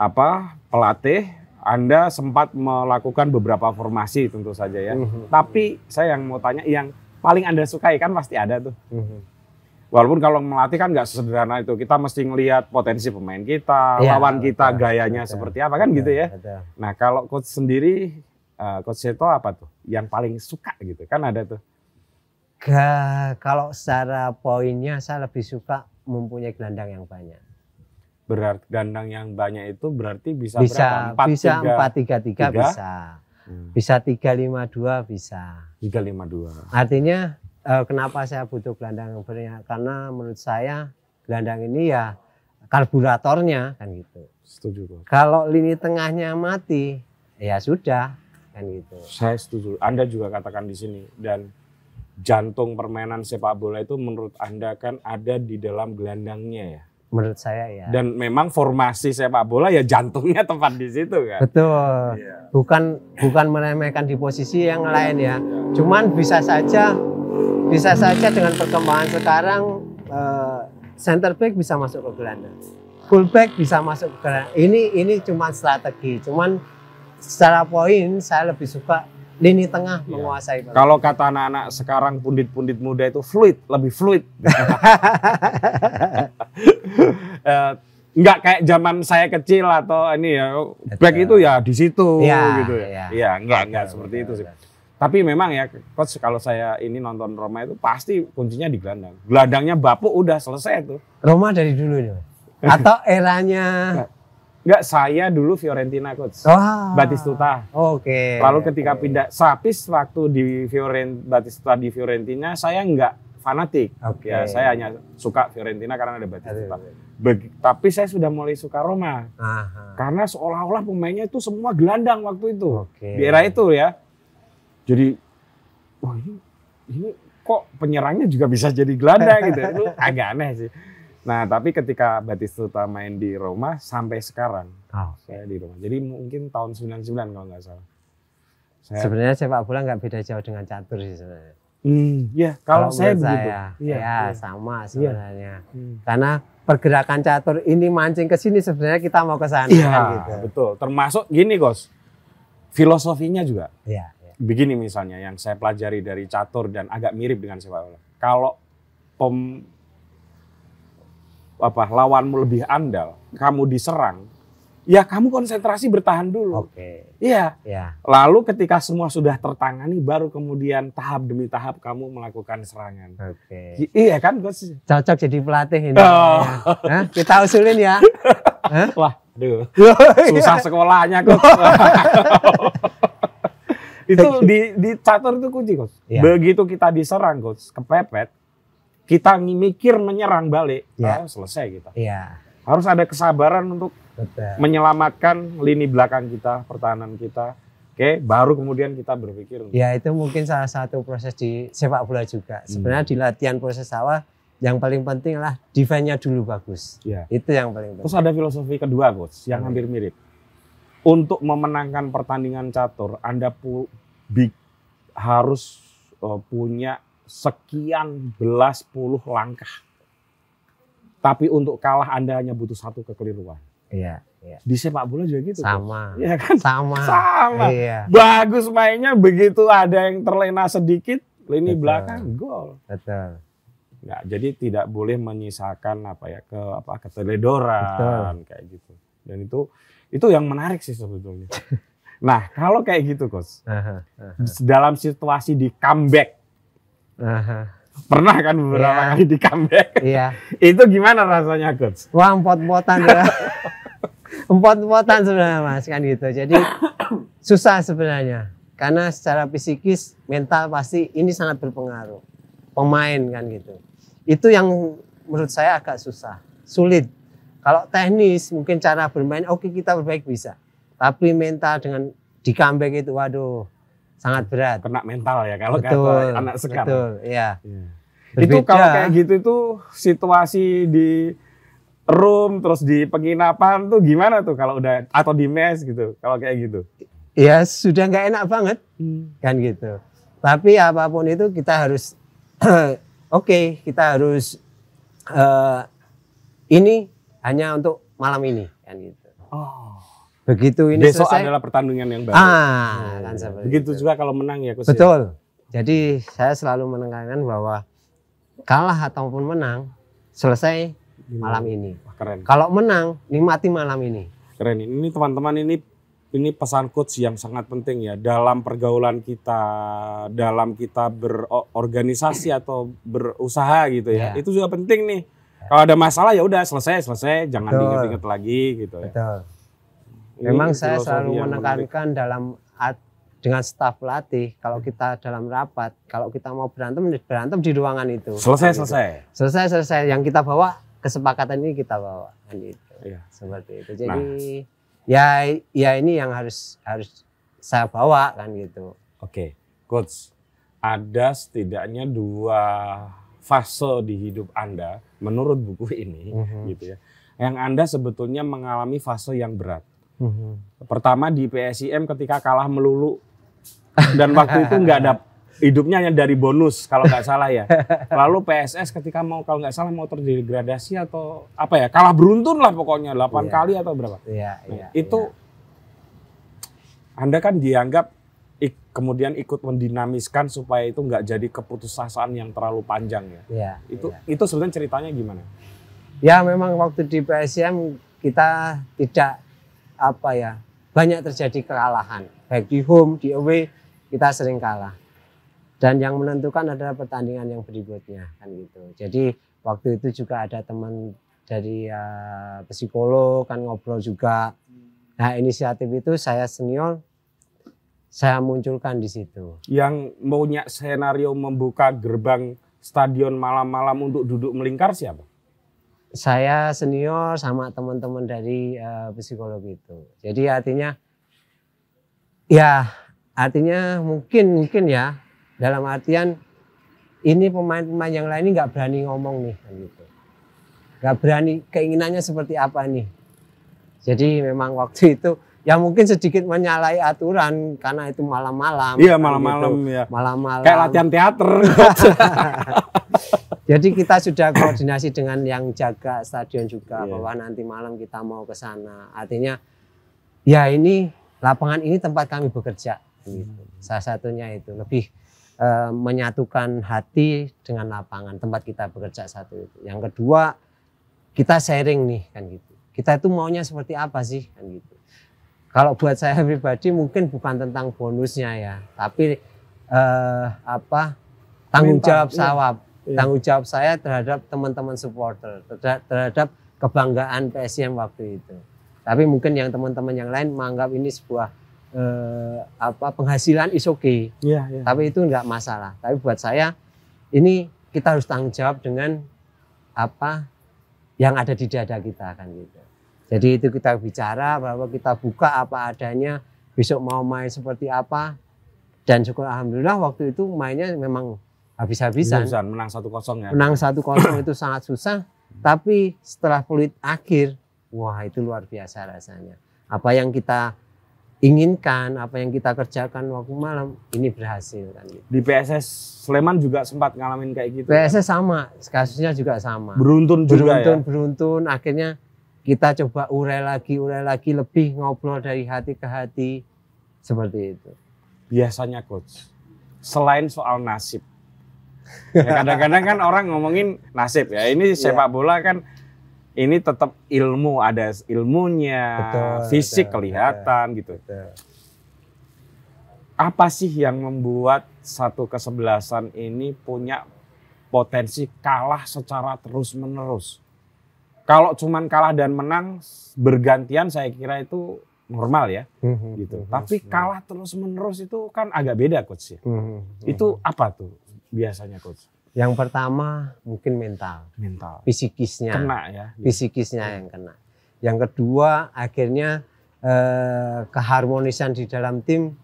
B: apa pelatih Anda sempat melakukan beberapa formasi tentu saja ya. -hmm. Tapi saya yang mau tanya yang paling Anda sukai kan pasti ada tuh. -hmm. Walaupun kalau melatih kan nggak sesederhana itu, kita mesti ngelihat potensi pemain kita, ya, lawan kita, gayanya betul, seperti apa kan betul, gitu ya. Betul. Nah kalau coach sendiri, uh, coach Seto apa tuh yang paling suka gitu kan ada tuh?
A: Ke, kalau secara poinnya saya lebih suka mempunyai gelandang yang banyak. Berarti gelandang yang banyak itu berarti bisa bisa berapa? bisa empat tiga tiga bisa. Hmm. Bisa Tiga bisa. dua. Artinya uh, kenapa saya butuh gelandang banyak? Karena menurut saya gelandang ini ya karburatornya kan gitu. Setuju. Bro. Kalau lini tengahnya mati, ya sudah
B: kan gitu. Saya setuju. Anda juga katakan di sini dan jantung permainan sepak bola itu menurut Anda kan ada di dalam gelandangnya ya.
A: Menurut saya ya.
B: Dan memang formasi sepak bola ya jantungnya tempat di situ kan.
A: Betul. Ya. Bukan bukan meremehkan di posisi yang lain ya. Cuman bisa saja bisa saja dengan perkembangan sekarang uh, center back bisa masuk ke Belanda, gelandang. back bisa masuk ke Belanda. Ini ini cuma strategi, cuman secara poin saya lebih suka lini tengah iya. menguasai. Kalau kata
B: anak-anak sekarang pundit-pundit muda itu fluid, lebih fluid. uh, <laughs> nggak kayak zaman saya kecil atau ini ya back itu ya di situ ya, gitu ya. Iya, ya, enggak enggak seperti itu sih. Tapi memang ya coach kalau saya ini nonton Roma itu pasti kuncinya di gelandang. Gelandangnya Bapu udah selesai tuh.
A: Roma dari dulu juga. Atau <laughs> eranya
B: Enggak, saya dulu Fiorentina coach. Oh. Batistuta. Oke. Okay. Lalu ketika pindah Sapis waktu di Fiorent Batistuta di Fiorentina, saya enggak fanatik. Okay. Ya, saya hanya suka Fiorentina karena ada Batistuta. Be tapi saya sudah mulai suka Roma. Aha. Karena seolah-olah pemainnya itu semua gelandang waktu itu. Okay. Di era itu ya jadi wah ini, ini kok penyerangnya juga bisa jadi gelandang gitu ya? itu <laughs> agak aneh sih nah tapi ketika Batistuta main di Roma sampai sekarang oh, saya di Roma jadi mungkin
A: tahun 99 kalau nggak salah saya... sebenarnya sepak bola nggak beda jauh dengan catur sih sebenarnya Hmm, ya kalau, kalau saya begitu. Saya, iya, ya, ya, ya sama iya. sebenarnya. Ya. Hmm. Karena pergerakan catur ini mancing ke sini sebenarnya kita mau ke sana ya, gitu.
B: betul. Termasuk gini, Gos. Filosofinya juga. Iya begini misalnya yang saya pelajari dari catur dan agak mirip dengan sepak bola. Kalau pem apa lawanmu lebih andal, kamu diserang, ya kamu konsentrasi bertahan dulu. Oke. Okay. Iya. Ya. Lalu ketika semua sudah tertangani, baru kemudian tahap demi tahap kamu melakukan serangan. Oke. Iya
A: kan, Gus? Cocok jadi pelatih ini. Oh. Ya. Kita usulin ya.
B: <laughs> Wah, aduh. <laughs> Susah sekolahnya, kok. <laughs> itu di di catur itu kunci coach. Ya. Begitu kita diserang coach, kepepet, kita mikir menyerang balik, ya. nah, selesai kita. Gitu. Ya. Harus ada kesabaran untuk Betul. menyelamatkan lini belakang kita, pertahanan kita. Oke, okay, baru kemudian kita berpikir. Ya itu
A: mungkin salah satu proses di sepak bola juga. Hmm. Sebenarnya hmm. di latihan proses sawah yang paling penting lah defense-nya dulu bagus. Ya. Itu yang paling penting. Terus ada filosofi kedua, coach, yang hmm. hampir mirip. Untuk
B: memenangkan pertandingan catur, Anda big, harus uh, punya sekian belas puluh langkah. Tapi untuk kalah Anda hanya butuh satu kekeliruan. Iya. Iya. Di sepak bola juga gitu. Sama. Iya kan? Sama. Sama. Iya. Bagus mainnya begitu ada yang terlena sedikit, lini Betul. belakang gol. Betul. Ya, jadi tidak boleh menyisakan apa ya ke apa keteledoran Betul. kayak gitu. Dan itu itu yang menarik sih sebetulnya. <laughs> Nah, kalau kayak gitu, Gus. Uh-huh. Uh-huh. Dalam situasi di comeback.
A: Uh-huh. Pernah kan beberapa yeah. kali di comeback. Iya. Yeah. <laughs> Itu gimana rasanya, Gus? Wah, empot-empotan ya. <laughs> empot-empotan sebenarnya, Mas, kan gitu. Jadi <coughs> susah sebenarnya. Karena secara psikis, mental pasti ini sangat berpengaruh. Pemain kan gitu. Itu yang menurut saya agak susah, sulit. Kalau teknis mungkin cara bermain oke okay, kita berbaik bisa. Tapi mental dengan di comeback itu waduh sangat berat. Kena mental ya kalau betul, kata anak sekarang. Betul, iya. Ya.
B: Itu kalau kayak gitu itu situasi di room terus di penginapan tuh gimana tuh kalau udah atau di mes gitu kalau kayak gitu?
A: Ya sudah nggak enak banget hmm. kan gitu. Tapi apapun itu kita harus <clears throat> oke okay, kita harus uh, ini hanya untuk malam ini kan gitu. Oh begitu ini besok selesai, adalah pertandingan yang baru. Ah, hmm. kan begitu itu. juga kalau menang ya Kusir. Ya. Betul. Jadi saya selalu menekankan bahwa kalah ataupun menang selesai hmm. malam ini. keren. Kalau menang nikmati malam ini. Keren. Ini teman-teman ini
B: ini pesan coach yang sangat penting ya dalam pergaulan kita, dalam kita berorganisasi atau berusaha gitu ya. ya. Itu juga penting nih. Kalau ada masalah ya udah selesai selesai, jangan diinget-inget lagi gitu ya. Betul.
A: Iya, Memang saya selalu menekankan dalam dengan staf pelatih kalau kita dalam rapat kalau kita mau berantem berantem di ruangan itu selesai kan selesai selesai selesai yang kita bawa kesepakatan ini kita bawa kan itu Iya. seperti itu nah. jadi nah. ya ya ini yang harus harus saya bawa kan gitu oke okay. coach ada
B: setidaknya dua fase di hidup anda menurut buku ini mm -hmm. gitu ya yang anda sebetulnya mengalami fase yang berat
A: Mm-hmm.
B: Pertama di PSIM ketika kalah melulu dan waktu itu nggak ada hidupnya hanya dari bonus kalau nggak salah ya. <laughs> Lalu PSS ketika mau kalau nggak salah mau terdegradasi atau apa ya kalah beruntun lah pokoknya 8 yeah. kali atau berapa. Yeah, yeah, nah, iya, itu yeah. Anda kan dianggap ik, kemudian ikut mendinamiskan supaya itu nggak jadi keputusasaan yang terlalu panjang ya. Yeah, itu yeah. itu sebenarnya ceritanya gimana? Ya
A: memang waktu di PSM kita tidak apa ya banyak terjadi kekalahan baik di home di away kita sering kalah dan yang menentukan adalah pertandingan yang berikutnya kan gitu jadi waktu itu juga ada teman dari uh, psikolog kan ngobrol juga nah inisiatif itu saya senior saya munculkan di situ yang maunya skenario
B: membuka gerbang stadion malam-malam untuk duduk melingkar siapa
A: saya senior sama teman-teman dari uh, psikologi itu. Jadi artinya ya artinya mungkin mungkin ya dalam artian ini pemain-pemain yang lain ini nggak berani ngomong nih kan gitu. Nggak berani keinginannya seperti apa nih. Jadi memang waktu itu ya mungkin sedikit menyalahi aturan karena itu malam-malam. Iya malam-malam kan gitu. ya. Malam-malam. Kayak latihan teater. <laughs> Jadi kita sudah koordinasi dengan yang jaga stadion juga yeah. bahwa nanti malam kita mau ke sana. Artinya ya ini lapangan ini tempat kami bekerja. Gitu. Hmm. Salah satunya itu lebih e, menyatukan hati dengan lapangan tempat kita bekerja satu itu. Yang kedua kita sharing nih kan gitu. Kita itu maunya seperti apa sih kan gitu. Kalau buat saya pribadi mungkin bukan tentang bonusnya ya, tapi eh, apa tanggung jawab iya. sawab yeah. tanggung jawab saya terhadap teman-teman supporter, terhadap kebanggaan PSM waktu itu. Tapi mungkin yang teman-teman yang lain menganggap ini sebuah eh, apa penghasilan is Okay. Yeah, yeah. Tapi itu enggak masalah. Tapi buat saya ini kita harus tanggung jawab dengan apa yang ada di dada kita kan gitu. Jadi itu kita bicara bahwa kita buka apa adanya, besok mau main seperti apa. Dan syukur alhamdulillah waktu itu mainnya memang habis-habisan.
B: menang satu kosong ya. Menang
A: satu kosong itu sangat susah. Tapi setelah peluit akhir, wah itu luar biasa rasanya. Apa yang kita inginkan, apa yang kita kerjakan waktu malam ini berhasil kan. Gitu. Di PSS Sleman juga sempat ngalamin kayak gitu. PSS kan? sama, kasusnya juga sama. Beruntun juga ya? beruntun, ya. Beruntun, akhirnya kita coba urai lagi, urai lagi lebih ngobrol dari hati ke hati
B: seperti itu. Biasanya coach, selain soal nasib, Ya, kadang-kadang kan orang ngomongin nasib ya. Ini iya. sepak bola kan ini tetap ilmu ada ilmunya, betul, fisik betul, kelihatan betul, gitu. Betul. Apa sih yang membuat satu kesebelasan ini punya potensi kalah secara terus-menerus? Kalau cuman kalah dan menang bergantian saya kira itu normal ya
A: mhm, gitu. Mhm,
B: Tapi mhm. kalah terus menerus itu kan agak beda coach ya. Itu apa tuh biasanya coach?
A: Yang pertama mungkin mental. Mental. Fisikisnya. Kena ya. Fisikisnya ya. yang kena. Yang kedua akhirnya eh, keharmonisan di dalam tim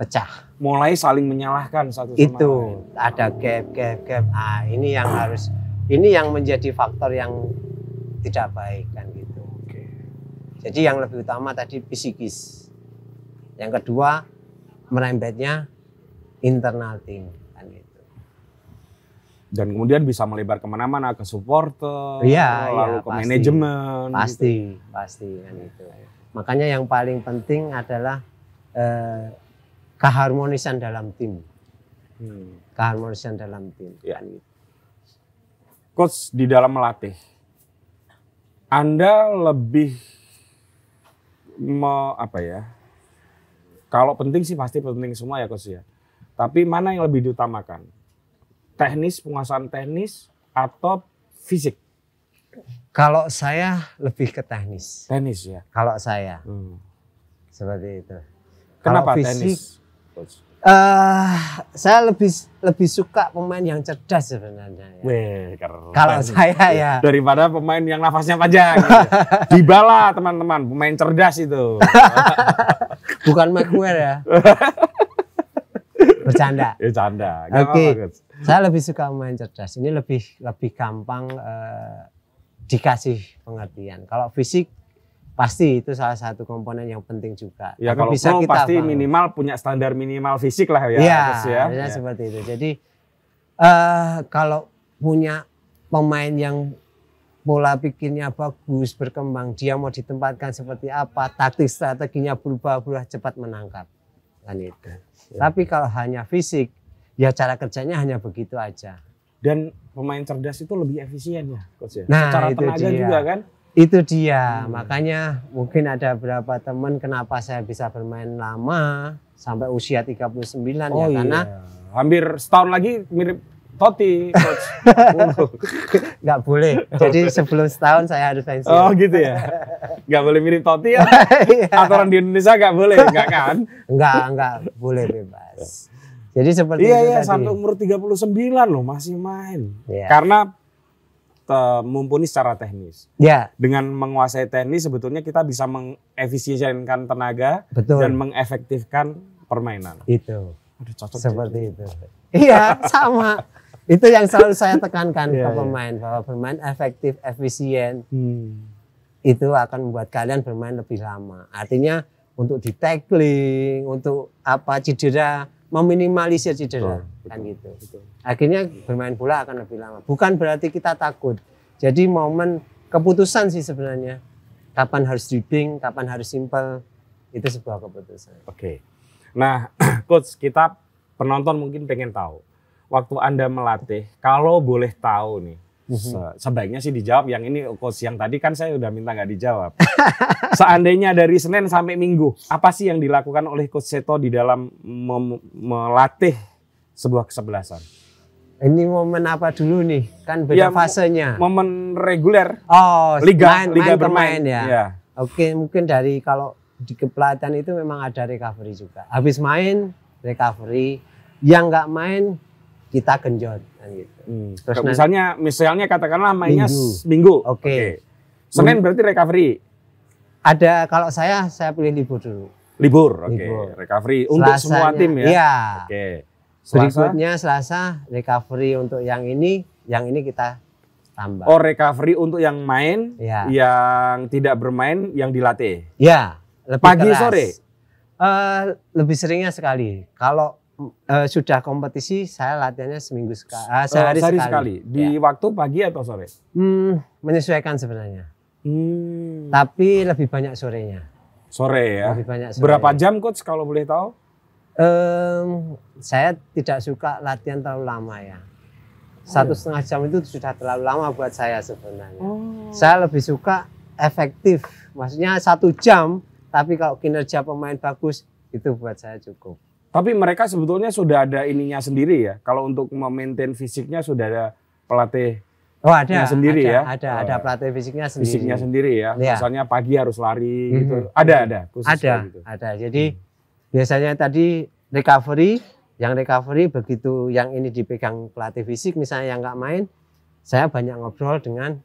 A: pecah. Mulai saling menyalahkan satu sama Itu ada gap gap gap. Ah, ini yang harus ini yang menjadi faktor yang tidak baik kan gitu. Oke. Jadi yang lebih utama tadi fisikis Yang kedua merembetnya internal tim
B: dan kemudian bisa melebar kemana-mana ke supporter, iya, lalu iya, ke manajemen. Gitu. Pasti, gitu.
A: pasti kan itu. Makanya yang paling penting adalah eh, keharmonisan dalam tim, hmm. keharmonisan dalam tim. Ya. Kan gitu. Coach di dalam melatih,
B: Anda lebih me, apa ya? Kalau penting sih pasti penting semua ya coach ya. Tapi mana yang lebih diutamakan? teknis, penguasaan teknis atau fisik?
A: Kalau saya lebih ke teknis. Teknis ya. Kalau saya. Hmm. Seperti itu. Kenapa fisik, tenis? Uh, eh, saya lebih lebih suka pemain yang cerdas sebenarnya.
B: Ya. Weh, keren. Kalau saya ya iya. daripada pemain yang nafasnya panjang. gitu. <laughs> Dibala teman-teman, pemain cerdas itu.
A: <laughs> Bukan Maguire ya. <laughs> bercanda. bercanda. <laughs> Ya, Oke. Okay. Saya lebih suka main cerdas. Ini lebih lebih gampang uh, dikasih pengertian. Kalau fisik pasti itu salah satu komponen yang penting juga. Ya Tapi kalau bisa pro kita pasti bangun. minimal
B: punya standar minimal fisik lah ya. Iya, ya. ya.
A: seperti itu. Jadi uh, kalau punya pemain yang pola pikirnya bagus, berkembang, dia mau ditempatkan seperti apa, taktik strateginya berubah-ubah cepat menangkap. Kan itu. Ya. Tapi kalau hanya fisik, ya cara kerjanya hanya begitu aja. Dan pemain cerdas itu lebih efisien ya, coach ya. Nah, Secara itu tenaga dia. juga kan. Itu dia, hmm. makanya mungkin ada beberapa teman kenapa saya bisa bermain lama sampai usia 39 ya? oh, ya iya. karena hampir setahun lagi mirip Totti coach. <laughs> Gak boleh. Jadi sebelum setahun saya harus pensiun. Oh
B: gitu ya. Gak boleh mirip Totti ya. <laughs> Iya. Aturan di Indonesia gak boleh, gak kan? Enggak, enggak
A: boleh bebas. Jadi seperti iya, itu iya, tadi. sampai umur
B: 39 loh masih main. Yeah. Karena mumpuni secara teknis. Ya. Dengan menguasai teknis sebetulnya kita bisa mengefisienkan tenaga Betul. dan
A: mengefektifkan
B: permainan. Itu. Aduh, cocok. Seperti jadi. itu.
A: Iya, sama itu yang selalu saya tekankan yeah, ke iya, iya. pemain yeah. bahwa bermain efektif, efisien hmm. itu akan membuat kalian bermain lebih lama. Artinya untuk di tackling, untuk apa cedera, meminimalisir cedera betul, kan gitu. Betul. Akhirnya bermain bola akan lebih lama. Bukan berarti kita takut. Jadi momen keputusan sih sebenarnya. Kapan harus dribbling, kapan harus simple, itu sebuah
B: keputusan. Oke. Okay. Nah, <clears throat> coach, kita penonton mungkin pengen tahu waktu Anda melatih, kalau boleh tahu nih, mhm. Se sebaiknya sih dijawab yang ini coach yang tadi kan saya udah minta nggak dijawab. <laughs> Seandainya dari Senin sampai Minggu, apa sih yang dilakukan oleh coach Seto di dalam melatih sebuah kesebelasan?
A: Ini momen apa dulu nih? Kan beda ya, fasenya. Momen reguler. Oh, liga main, liga main bermain ya. ya. Oke, mungkin dari kalau di kepelatihan itu memang ada recovery juga. Habis main recovery, yang nggak main kita kenjot kan gitu. Hmm. misalnya misalnya katakanlah mainnya minggu. minggu. Oke. Okay. okay. Senin berarti recovery. Ada kalau saya saya pilih libur dulu.
B: Libur, oke. Okay. Recovery untuk Selasanya, semua tim ya. Iya. Oke. Okay.
A: Selasa? Berikutnya Selasa recovery untuk yang ini, yang ini kita tambah. Oh, recovery untuk yang main,
B: ya. yang tidak bermain, yang dilatih.
A: Ya. Pagi keras. sore. Uh, lebih seringnya sekali. Kalau uh, sudah kompetisi saya latihannya seminggu sekali uh, eh, eh, sehari, sehari sekali. sekali di ya. waktu pagi atau sore hmm, menyesuaikan sebenarnya hmm. tapi lebih banyak sorenya
B: sore ya lebih banyak sore. berapa
A: jam coach kalau boleh tahu um, saya tidak suka latihan terlalu lama ya satu oh. setengah jam itu sudah terlalu lama buat saya sebenarnya oh. saya lebih suka efektif maksudnya satu jam tapi kalau kinerja pemain bagus itu buat saya cukup
B: tapi mereka sebetulnya sudah ada ininya sendiri ya. Kalau untuk memaintain fisiknya sudah ada pelatih
A: Oh ada, sendiri ada, ya. Ada, uh, ada iya.
B: pelatih fisiknya sendiri. Fisiknya sendiri
A: ya. ya. Misalnya pagi harus lari hmm. gitu. Ada, ada. Khusus ada, gitu. ada. Jadi hmm. biasanya tadi recovery, yang recovery begitu yang ini dipegang pelatih fisik, misalnya yang nggak main, saya banyak ngobrol dengan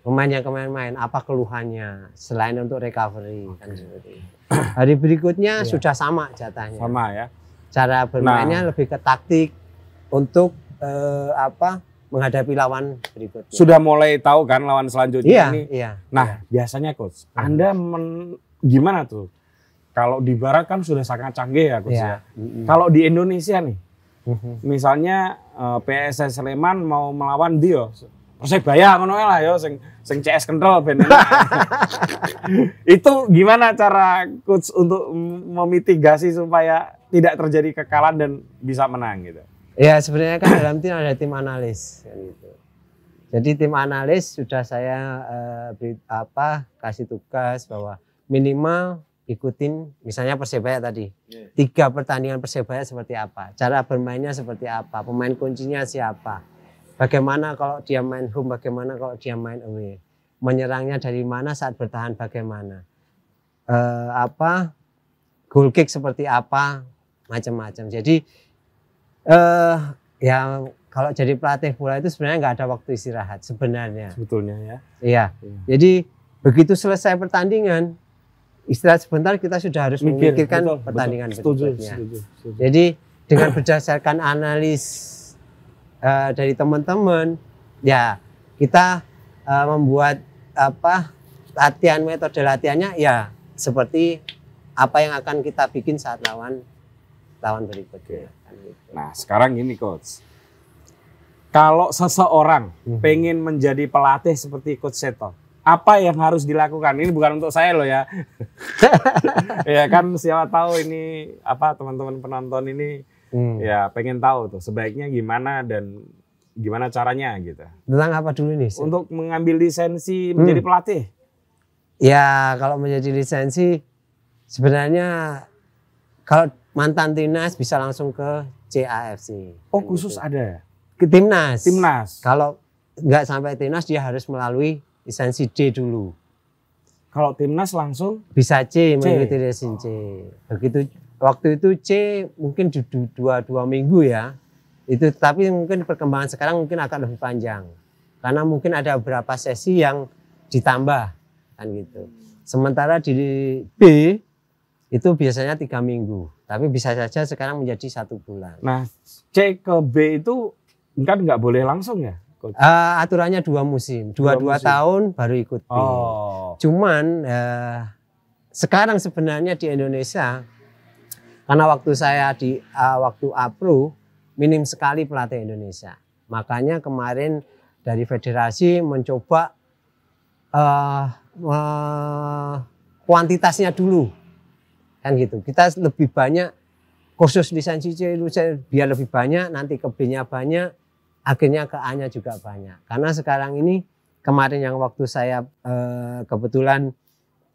A: pemain yang kemarin main apa keluhannya selain untuk recovery okay. kan seperti Hari berikutnya yeah. sudah sama jatahnya. Sama ya. Cara bermainnya nah. lebih ke taktik untuk eh, apa menghadapi lawan berikutnya.
B: Sudah mulai tahu kan lawan selanjutnya yeah, ini. Iya. Nah, yeah. biasanya coach, hmm. Anda men, gimana tuh? Kalau di barat kan sudah sangat canggih ya coach yeah. ya. Mm -hmm. Kalau di Indonesia nih mm-hmm. Misalnya eh, PSS Sleman mau melawan Dio Persebaya ngono lah yo sing sing CS kental ben. <laughs> itu gimana cara coach untuk memitigasi supaya tidak terjadi kekalahan dan bisa menang gitu.
A: Ya sebenarnya kan dalam tim ada tim analis kan gitu. Jadi tim analis sudah saya eh, apa kasih tugas bahwa minimal ikutin misalnya persebaya tadi iya. tiga pertandingan persebaya seperti apa cara bermainnya seperti apa pemain kuncinya siapa Bagaimana kalau dia main home, bagaimana kalau dia main away. Menyerangnya dari mana, saat bertahan bagaimana. E, apa goal kick seperti apa, macam-macam. Jadi e, ya kalau jadi pelatih bola itu sebenarnya nggak ada waktu istirahat sebenarnya. Sebetulnya ya. Iya. Ya. Jadi begitu selesai pertandingan istirahat sebentar kita sudah harus memikirkan betul, pertandingan betul, setuju, berikutnya. Setuju, setuju. Jadi dengan berdasarkan analis Eh, dari teman-teman ya kita uh, membuat apa latihan metode latihannya ya seperti apa yang akan kita bikin saat lawan lawan berikutnya. Nah sekarang ini coach,
B: kalau seseorang hmm. pengen menjadi pelatih seperti coach Seto, apa yang harus dilakukan? Ini bukan untuk saya loh ya.
A: <laughs> ya kan
B: siapa tahu ini apa teman-teman penonton ini Hmm. Ya pengen tahu tuh sebaiknya gimana dan gimana caranya gitu.
A: Tentang apa dulu nih? Sih?
B: Untuk mengambil lisensi hmm. menjadi pelatih.
A: Ya kalau menjadi lisensi sebenarnya kalau mantan timnas bisa langsung ke CAFC. Oh khusus gitu. ada? Ke timnas. Timnas. Kalau nggak sampai timnas dia harus melalui lisensi D dulu. Kalau timnas langsung bisa C, C. mengikuti lisensi C. Begitu waktu itu C mungkin dua, dua minggu ya. Itu tapi mungkin perkembangan sekarang mungkin agak lebih panjang. Karena mungkin ada beberapa sesi yang ditambah kan gitu. Sementara di B itu biasanya tiga minggu, tapi bisa saja sekarang menjadi satu bulan. Nah, C ke B itu kan nggak boleh langsung ya? Uh, aturannya dua musim, dua dua, dua musim. tahun baru ikut B. Oh. Cuman uh, sekarang sebenarnya di Indonesia karena waktu saya di uh, waktu APRU minim sekali pelatih Indonesia. Makanya kemarin dari federasi mencoba uh, uh, kuantitasnya dulu. Kan gitu. Kita lebih banyak khusus lisensi C biar lebih banyak, nanti ke B-nya banyak, akhirnya ke A-nya juga banyak. Karena sekarang ini kemarin yang waktu saya eh, kebetulan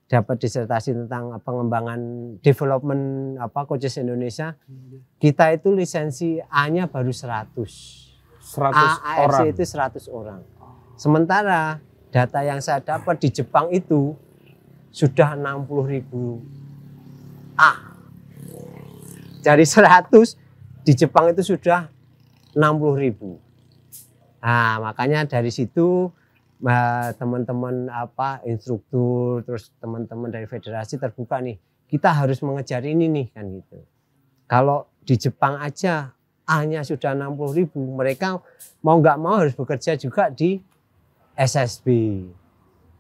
A: dapat disertasi tentang eh, pengembangan development apa coaches Indonesia. Kita itu lisensi A-nya baru 100. 100 A, AFC orang. itu 100 orang. Sementara data yang saya dapat di Jepang itu sudah 60 ribu A. Dari 100 di Jepang itu sudah 60 ribu. Nah, makanya dari situ teman-teman apa instruktur terus teman-teman dari federasi terbuka nih kita harus mengejar ini nih kan gitu kalau di Jepang aja hanya sudah 60 ribu mereka mau nggak mau harus bekerja juga di SSB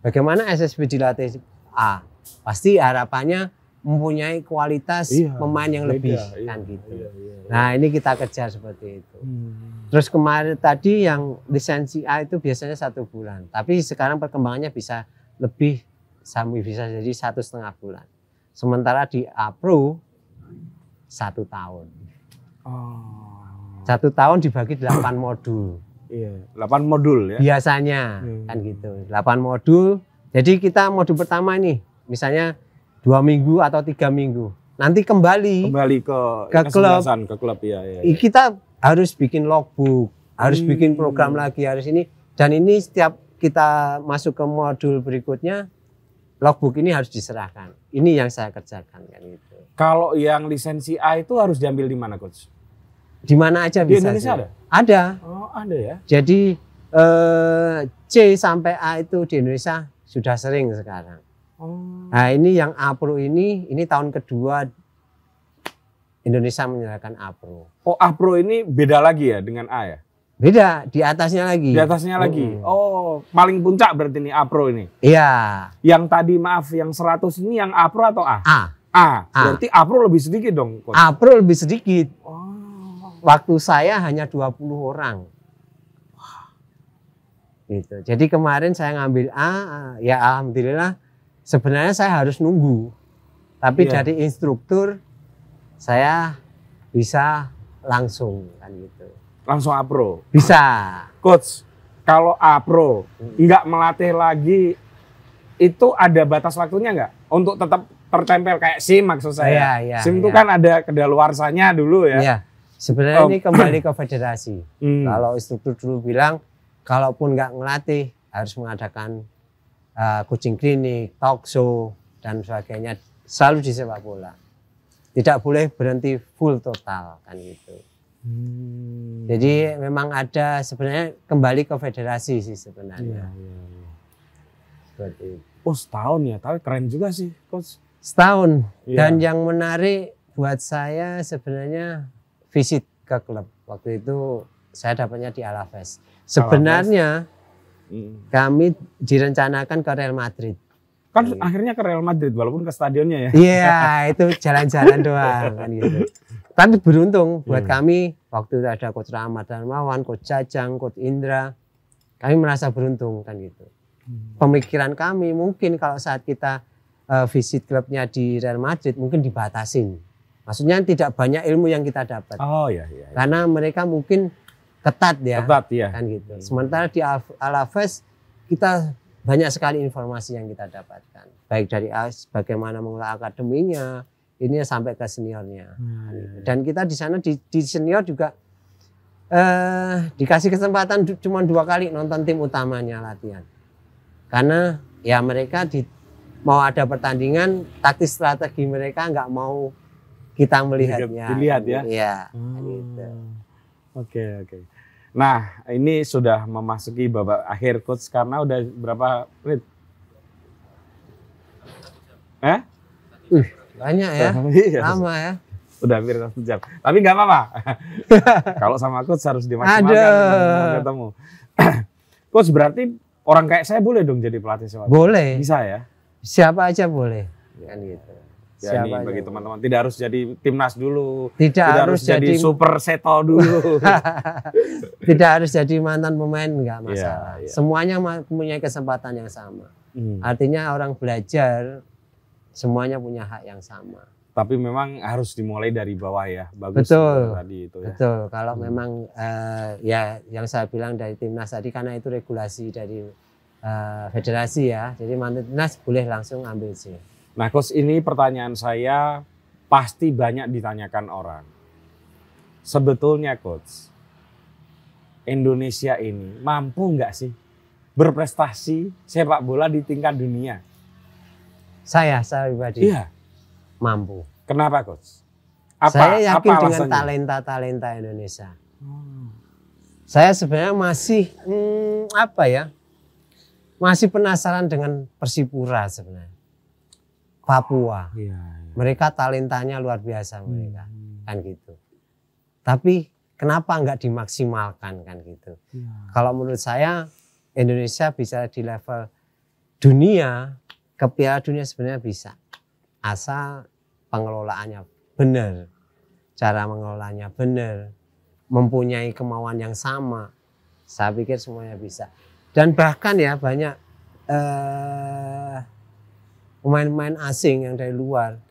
A: bagaimana SSB dilatih A ah, pasti harapannya mempunyai kualitas iya, pemain yang beda, lebih iya, kan gitu. Iya, iya, iya. Nah ini kita kejar seperti itu. Hmm. Terus kemarin tadi yang lisensi A itu biasanya satu bulan, tapi sekarang perkembangannya bisa lebih sampai bisa jadi satu setengah bulan. Sementara di A Pro satu tahun. Oh. Satu tahun dibagi delapan modul. Iya, delapan modul ya. Biasanya hmm. kan gitu, delapan modul. Jadi kita modul pertama ini, misalnya dua minggu atau tiga minggu. Nanti kembali kembali ke ke ya, klub,
B: ke klub ya, ya, ya.
A: Kita harus bikin logbook, harus hmm. bikin program lagi, harus ini dan ini setiap kita masuk ke modul berikutnya logbook ini harus diserahkan. Ini yang saya kerjakan kan gitu. Kalau yang lisensi A itu harus diambil di mana coach? Di mana aja di bisa. Di Indonesia sih. ada? Ada. Oh, ada ya. Jadi eh, C sampai A itu di Indonesia sudah sering sekarang. Oh. Nah ini yang APRO ini, ini tahun kedua Indonesia menyerahkan APRO. Oh APRO ini beda lagi ya dengan A ya? Beda, di atasnya lagi. Di atasnya lagi.
B: Oh, paling puncak berarti ini APRO ini.
A: Iya. Yang
B: tadi maaf yang 100 ini yang APRO atau A? A. A. A. Berarti APRO
A: lebih sedikit dong, Coach. APRO lebih sedikit. Oh. Waktu saya hanya 20 orang. Gitu. Jadi kemarin saya ngambil A, ya alhamdulillah sebenarnya saya harus nunggu. Tapi yeah. dari instruktur saya bisa langsung kan gitu. Langsung
B: apro. Bisa. Coach, kalau apro nggak melatih lagi itu ada batas waktunya nggak untuk tetap tertempel kayak SIM maksud saya. Ya, yeah, SIM itu iya.
A: kan ada kedaluarsanya dulu ya. Yeah. Sebenarnya oh. ini kembali ke federasi. Hmm. Kalau instruktur dulu bilang, kalaupun nggak melatih harus mengadakan uh, kucing klinik, talk show, dan sebagainya. Selalu di sepak bola. Tidak boleh berhenti full total kan gitu. Hmm. Jadi memang ada sebenarnya kembali ke federasi sih sebenarnya. Iya, iya, iya. Seperti itu. Oh setahun ya, tapi keren juga sih coach. Setahun. Iya. Dan yang menarik buat saya sebenarnya visit ke klub. Waktu itu saya dapatnya di Alaves. Sebenarnya Hmm. kami direncanakan ke Real Madrid. Kan hmm. akhirnya ke Real Madrid walaupun ke stadionnya ya. Iya, yeah, itu jalan-jalan doang kan gitu. Tapi beruntung buat hmm. kami waktu itu ada Coach Rahmat Darmawan, Coach Jajang, Coach Indra. Kami merasa beruntung kan gitu. Hmm. Pemikiran kami mungkin kalau saat kita uh, visit klubnya di Real Madrid mungkin dibatasin. Maksudnya tidak banyak ilmu yang kita dapat. Oh iya iya. iya. Karena mereka mungkin ketat ya. Ketat ya. Kan gitu. Hmm. Sementara di Alaves kita banyak sekali informasi yang kita dapatkan. Baik dari bagaimana mengelola akademinya, ini sampai ke seniornya. Hmm. Kan gitu. Dan kita di sana di, di senior juga eh, dikasih kesempatan cuma dua kali nonton tim utamanya latihan. Karena ya mereka di mau ada pertandingan taktis strategi mereka nggak mau kita melihatnya. Dilihat ya. Iya.
B: Hmm. Kan gitu. Oke okay, oke. Okay. Nah, ini sudah memasuki babak akhir coach karena udah berapa menit? Eh? Uh, banyak ya. <laughs> Iya. Lama ya. Udah hampir satu jam. Tapi nggak apa-apa. <laughs> Kalau sama coach harus dimaksimalkan ketemu.
A: <clears throat> coach berarti
B: orang kayak saya boleh dong jadi pelatih sepak
A: Boleh. Bisa ya? Siapa aja boleh.
B: Kan gitu. Ya Siapa ini bagi teman-teman tidak harus jadi timnas dulu, tidak, tidak harus, jadi, super seto
A: dulu, <laughs> tidak harus jadi mantan pemain nggak ya, masalah. Ya, ya. Semuanya punya kesempatan yang sama. Hmm. Artinya orang belajar semuanya punya hak yang sama. Tapi memang harus dimulai dari bawah ya, bagus betul, tadi itu ya. Betul. Kalau hmm. memang uh, ya yang saya bilang dari timnas tadi karena itu regulasi dari uh, federasi ya, jadi timnas boleh langsung ambil sih.
B: Nah, coach ini
A: pertanyaan saya pasti
B: banyak ditanyakan orang. Sebetulnya coach, Indonesia ini mampu nggak sih berprestasi sepak bola di
A: tingkat dunia? Saya, saya pribadi. Iya. Mampu. Kenapa coach?
B: Apa, saya yakin apa dengan
A: talenta-talenta Indonesia. Hmm. Saya sebenarnya masih hmm, apa ya? Masih penasaran dengan Persipura sebenarnya. Papua. Ya, ya. Mereka talentanya luar biasa hmm. mereka hmm. kan gitu. Tapi kenapa nggak dimaksimalkan kan gitu? Ya. Kalau menurut saya Indonesia bisa di level dunia ke Piala Dunia sebenarnya bisa asal pengelolaannya benar, cara mengelolanya benar, mempunyai kemauan yang sama. Saya pikir semuanya bisa. Dan bahkan ya banyak eh, pemain-pemain asing yang dari luar.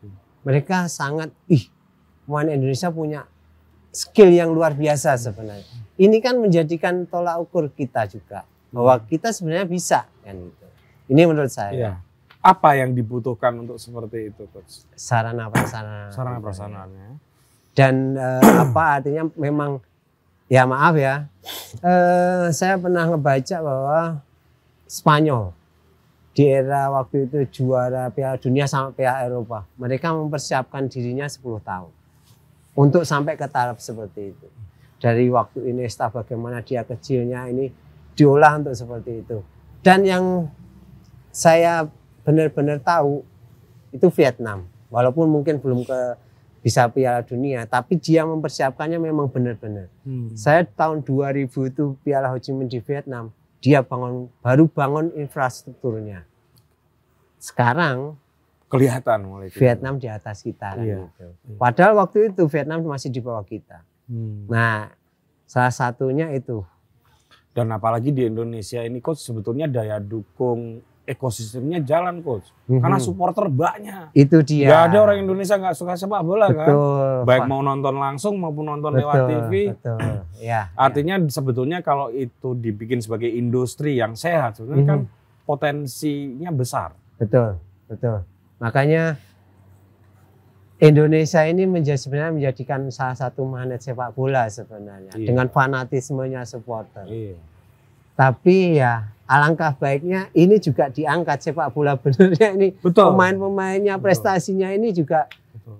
A: Mereka sangat ih pemain Indonesia punya skill yang luar biasa sebenarnya. Ini kan menjadikan tolak ukur kita juga bahwa hmm. kita sebenarnya bisa kan gitu. Ini menurut saya. Ya. Apa yang dibutuhkan untuk seperti itu, coach? Sarana prasarana. Sarana Dan eh, apa artinya memang ya maaf ya. Eh, saya pernah ngebaca bahwa Spanyol di era waktu itu juara Piala Dunia sama Piala Eropa. Mereka mempersiapkan dirinya 10 tahun untuk sampai ke taraf seperti itu. Dari waktu ini, staf bagaimana dia kecilnya ini diolah untuk seperti itu. Dan yang saya benar-benar tahu itu Vietnam. Walaupun mungkin belum ke bisa Piala Dunia, tapi dia mempersiapkannya memang benar-benar. Hmm. Saya tahun 2000 itu Piala Ho Chi Minh di Vietnam dia bangun baru bangun infrastrukturnya. Sekarang
B: kelihatan mulai gitu. Vietnam di
A: atas kita kan iya, gitu. Iya. Padahal waktu itu Vietnam masih di bawah kita. Hmm. Nah, salah satunya itu. Dan apalagi di Indonesia ini kok sebetulnya daya dukung
B: ekosistemnya jalan coach. Mm-hmm. Karena supporter banyak.
A: Itu dia. Gak ada orang
B: Indonesia nggak suka sepak bola kan? betul. kan. Baik mau nonton langsung maupun nonton betul, lewat TV. Betul. <clears throat> Ya, ya, Artinya ya. sebetulnya kalau itu dibikin sebagai industri yang sehat sebenarnya mm-hmm. kan mhm. potensinya
A: besar. Betul. Betul. Makanya Indonesia ini menjadi sebenarnya menjadikan salah satu magnet sepak bola sebenarnya iya. dengan fanatismenya supporter. Iya. Tapi ya alangkah baiknya ini juga diangkat sepak bola <laughs> benernya ini pemain-pemainnya prestasinya Betul. ini juga Betul.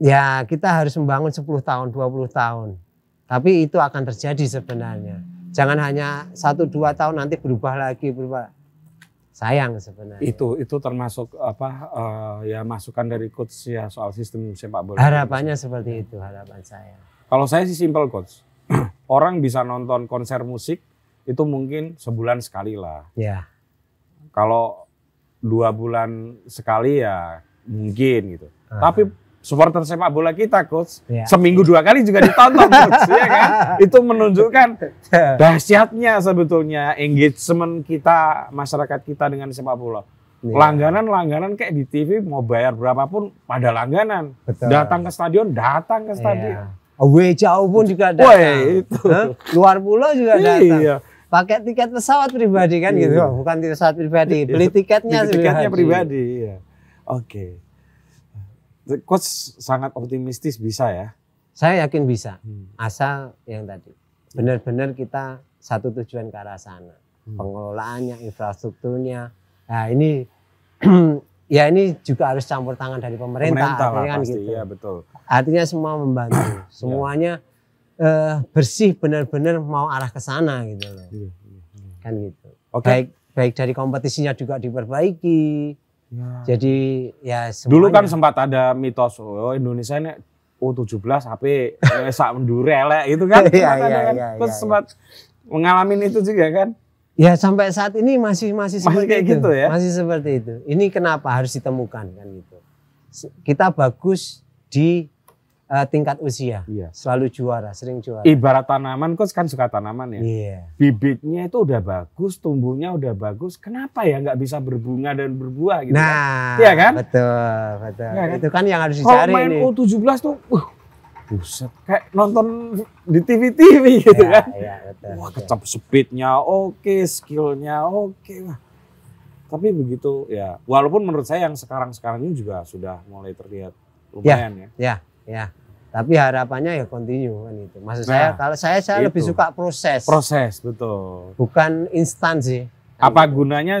A: ya kita harus membangun 10 tahun 20 tahun tapi itu akan terjadi sebenarnya jangan hanya satu dua tahun nanti berubah lagi berubah sayang
B: sebenarnya itu itu termasuk apa uh, ya masukan dari coach ya soal sistem sepak bola harapannya seperti itu harapan saya kalau saya sih simple coach <clears throat> orang bisa nonton konser musik itu mungkin sebulan sekali lah. Ya. Kalau dua bulan sekali ya mungkin gitu. Uh-huh. Tapi supporter sepak bola kita coach ya. seminggu dua kali juga ditonton <laughs> coach ya kan itu menunjukkan <laughs> dahsyatnya sebetulnya engagement kita masyarakat kita dengan sepak bola ya. langganan langganan kayak di TV mau bayar berapapun pada langganan Betul. datang
A: ke stadion datang ke stadion ya. away jauh pun juga datang Woy, itu. Huh? luar pulau juga iya. datang iya pakai tiket pesawat pribadi kan gitu oh, bukan tiket pesawat pribadi iya. beli tiketnya beli tiketnya pribadi,
B: pribadi ya. oke okay. coach sangat
A: optimistis bisa ya saya yakin bisa hmm. asal yang tadi benar-benar kita satu tujuan ke arah sana hmm. pengelolaannya infrastrukturnya nah ini <clears throat> ya ini juga harus campur tangan dari pemerintah, pemerintah lah, kan pasti, gitu ya, betul artinya semua membantu iya. semuanya ya uh, bersih benar-benar mau arah ke sana gitu loh. Iya, iya, iya. Kan gitu. Okay. Baik baik dari kompetisinya juga diperbaiki. Ya. Jadi ya semuanya. Dulu kan
B: sempat ada mitos oh Indonesia ini U17 HP <laughs> eh, sak mendure elek gitu kan. <laughs> Iya, iya, kan iya, Terus sempat
A: mengalami itu juga kan. Ya sampai saat ini masih masih, masih seperti kayak itu. gitu ya. Masih seperti itu. Ini kenapa harus ditemukan kan gitu. Kita bagus di uh, tingkat usia. Iya. Selalu juara, sering juara. Ibarat tanaman coach kan suka
B: tanaman ya. Iya. Bibitnya itu udah bagus, tumbuhnya udah bagus. Kenapa ya nggak bisa berbunga dan berbuah gitu kan? nah, kan? Iya kan?
A: Betul, betul. Ya, kan? Itu kan yang harus dicari Kalau main nih.
B: U17 tuh uh,
A: buset kayak nonton di TV-TV gitu ya, kan. Iya, betul.
B: Wah, kecap speednya oke, okay, skillnya oke. Okay. tapi begitu ya walaupun menurut saya yang sekarang sekarang ini juga sudah mulai terlihat ya, lumayan ya. Ya,
A: ya ya tapi harapannya ya continue kan itu maksud nah, saya kalau saya saya itu. lebih suka proses proses betul bukan instansi. apa gitu. gunanya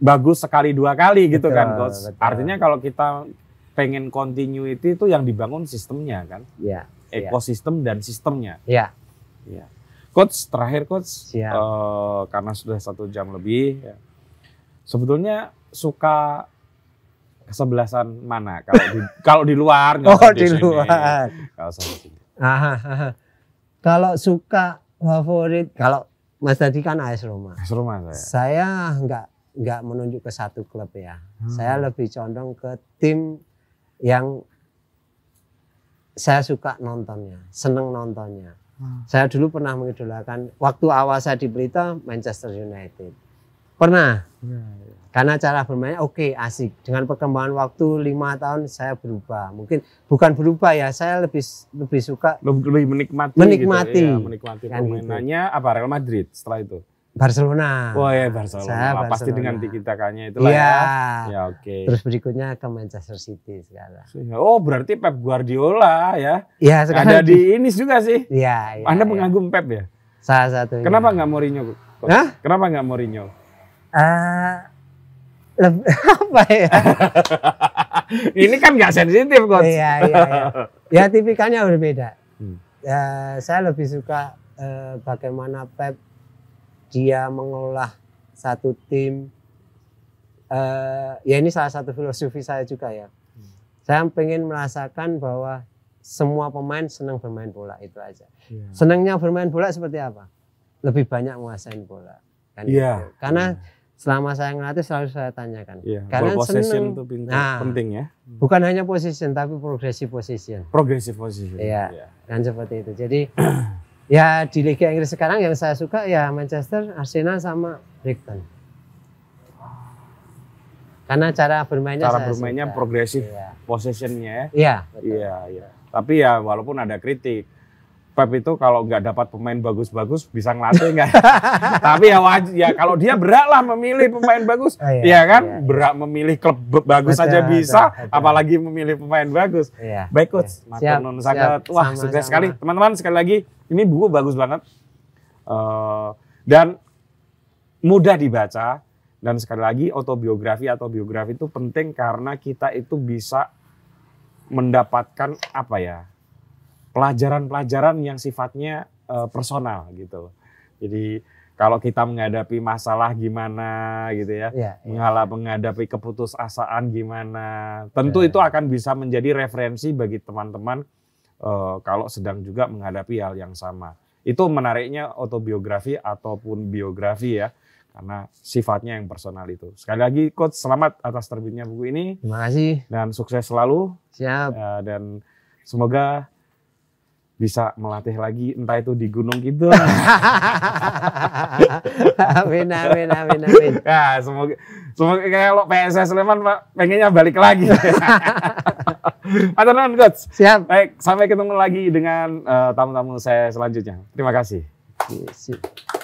A: bagus
B: sekali dua kali betul, gitu kan coach artinya kalau kita pengen continuity itu yang dibangun sistemnya kan ya, ya. ekosistem ya. dan sistemnya ya ya coach terakhir coach Siap. Uh, karena sudah satu jam lebih ya. sebetulnya suka kesebelasan mana kalau di <laughs> kalau di luar oh di, luar
A: kalau kalau suka favorit kalau Mas tadi kan AS Roma AS Roma saya saya nggak nggak menunjuk ke satu klub ya hmm. saya lebih condong ke tim yang saya suka nontonnya seneng nontonnya hmm. saya dulu pernah mengidolakan waktu awal saya di Blitar Manchester United pernah ya, karena cara bermainnya oke okay, asik. Dengan perkembangan waktu lima tahun saya berubah. Mungkin bukan berubah ya, saya lebih lebih suka lebih, lebih menikmati. Menikmati. Gitu, ya, menikmati kan gitu. permainannya
B: gitu. apa Real Madrid setelah itu.
A: Barcelona. Oh ya Barcelona. Saya Barcelona. Pasti dengan
B: tiketakannya itu lah ya. Ya, ya oke. Okay. Terus
A: berikutnya ke Manchester City sekarang. Oh berarti Pep
B: Guardiola ya? Iya sekarang. Ada di ini juga sih. Iya. Ya, Anda ya. pengagum Pep ya? Salah satu. Kenapa nggak Mourinho? Hah? Kenapa nggak Mourinho?
A: Uh, <laughs> apa ya? ini kan nggak sensitif kok. Iya, iya, iya. Ya tipikalnya berbeda. Hmm. Ya, saya lebih suka eh, bagaimana Pep dia mengolah satu tim. Uh, ya ini salah satu filosofi saya juga ya. Hmm. Saya pengen merasakan bahwa semua pemain senang bermain bola itu aja. Yeah. Senangnya bermain bola seperti apa? Lebih banyak menguasai bola. Kan yeah. Itu. Karena yeah selama saya ngelatih selalu saya tanyakan. Iya, Karena seneng, itu pintu, nah, penting ya. Hmm. Bukan hanya position tapi progressive position. Progressive position. Iya, yeah. Dan seperti itu. Jadi <clears throat> ya di Liga Inggris sekarang yang saya suka ya Manchester, Arsenal sama Brighton. Karena cara bermainnya cara bermainnya progresif iya. positionnya ya. Iya. Iya,
B: iya. Tapi ya walaupun ada kritik, Pep itu kalau nggak dapat pemain bagus-bagus bisa ngelatih nggak? <laughs> Tapi ya wajib ya kalau dia berat lah memilih pemain bagus, oh, iya, ya kan iya, berat memilih klub bagus saja bisa, ada, apalagi memilih pemain bagus. Iya, Baik coach,
A: iya. siap, sangat. Wah sukses sekali
B: teman-teman sekali lagi ini buku bagus banget uh, dan mudah dibaca dan sekali lagi autobiografi atau biografi itu penting karena kita itu bisa mendapatkan apa ya pelajaran-pelajaran yang sifatnya uh, personal gitu. Jadi kalau kita menghadapi masalah gimana gitu ya, ya, ya. menghadapi keputusasaan gimana, tentu ya. itu iya. akan bisa menjadi referensi bagi teman-teman uh, kalau sedang juga menghadapi hal yang sama. Itu menariknya autobiografi ataupun biografi ya, karena sifatnya yang personal itu. Sekali lagi coach selamat atas terbitnya buku ini. Terima kasih dan sukses selalu. Siap. Eh, dan semoga bisa melatih lagi entah itu di gunung gitu. amin amin amin amin. <laughs> Ya, semoga semoga kalau PSS Sleman Pak pengennya balik lagi. Atur <laughs> coach. Siap. Baik, sampai ketemu lagi dengan eh, tamu-tamu uh, tamu -tamu saya selanjutnya. Terima kasih. Yes,
A: iya,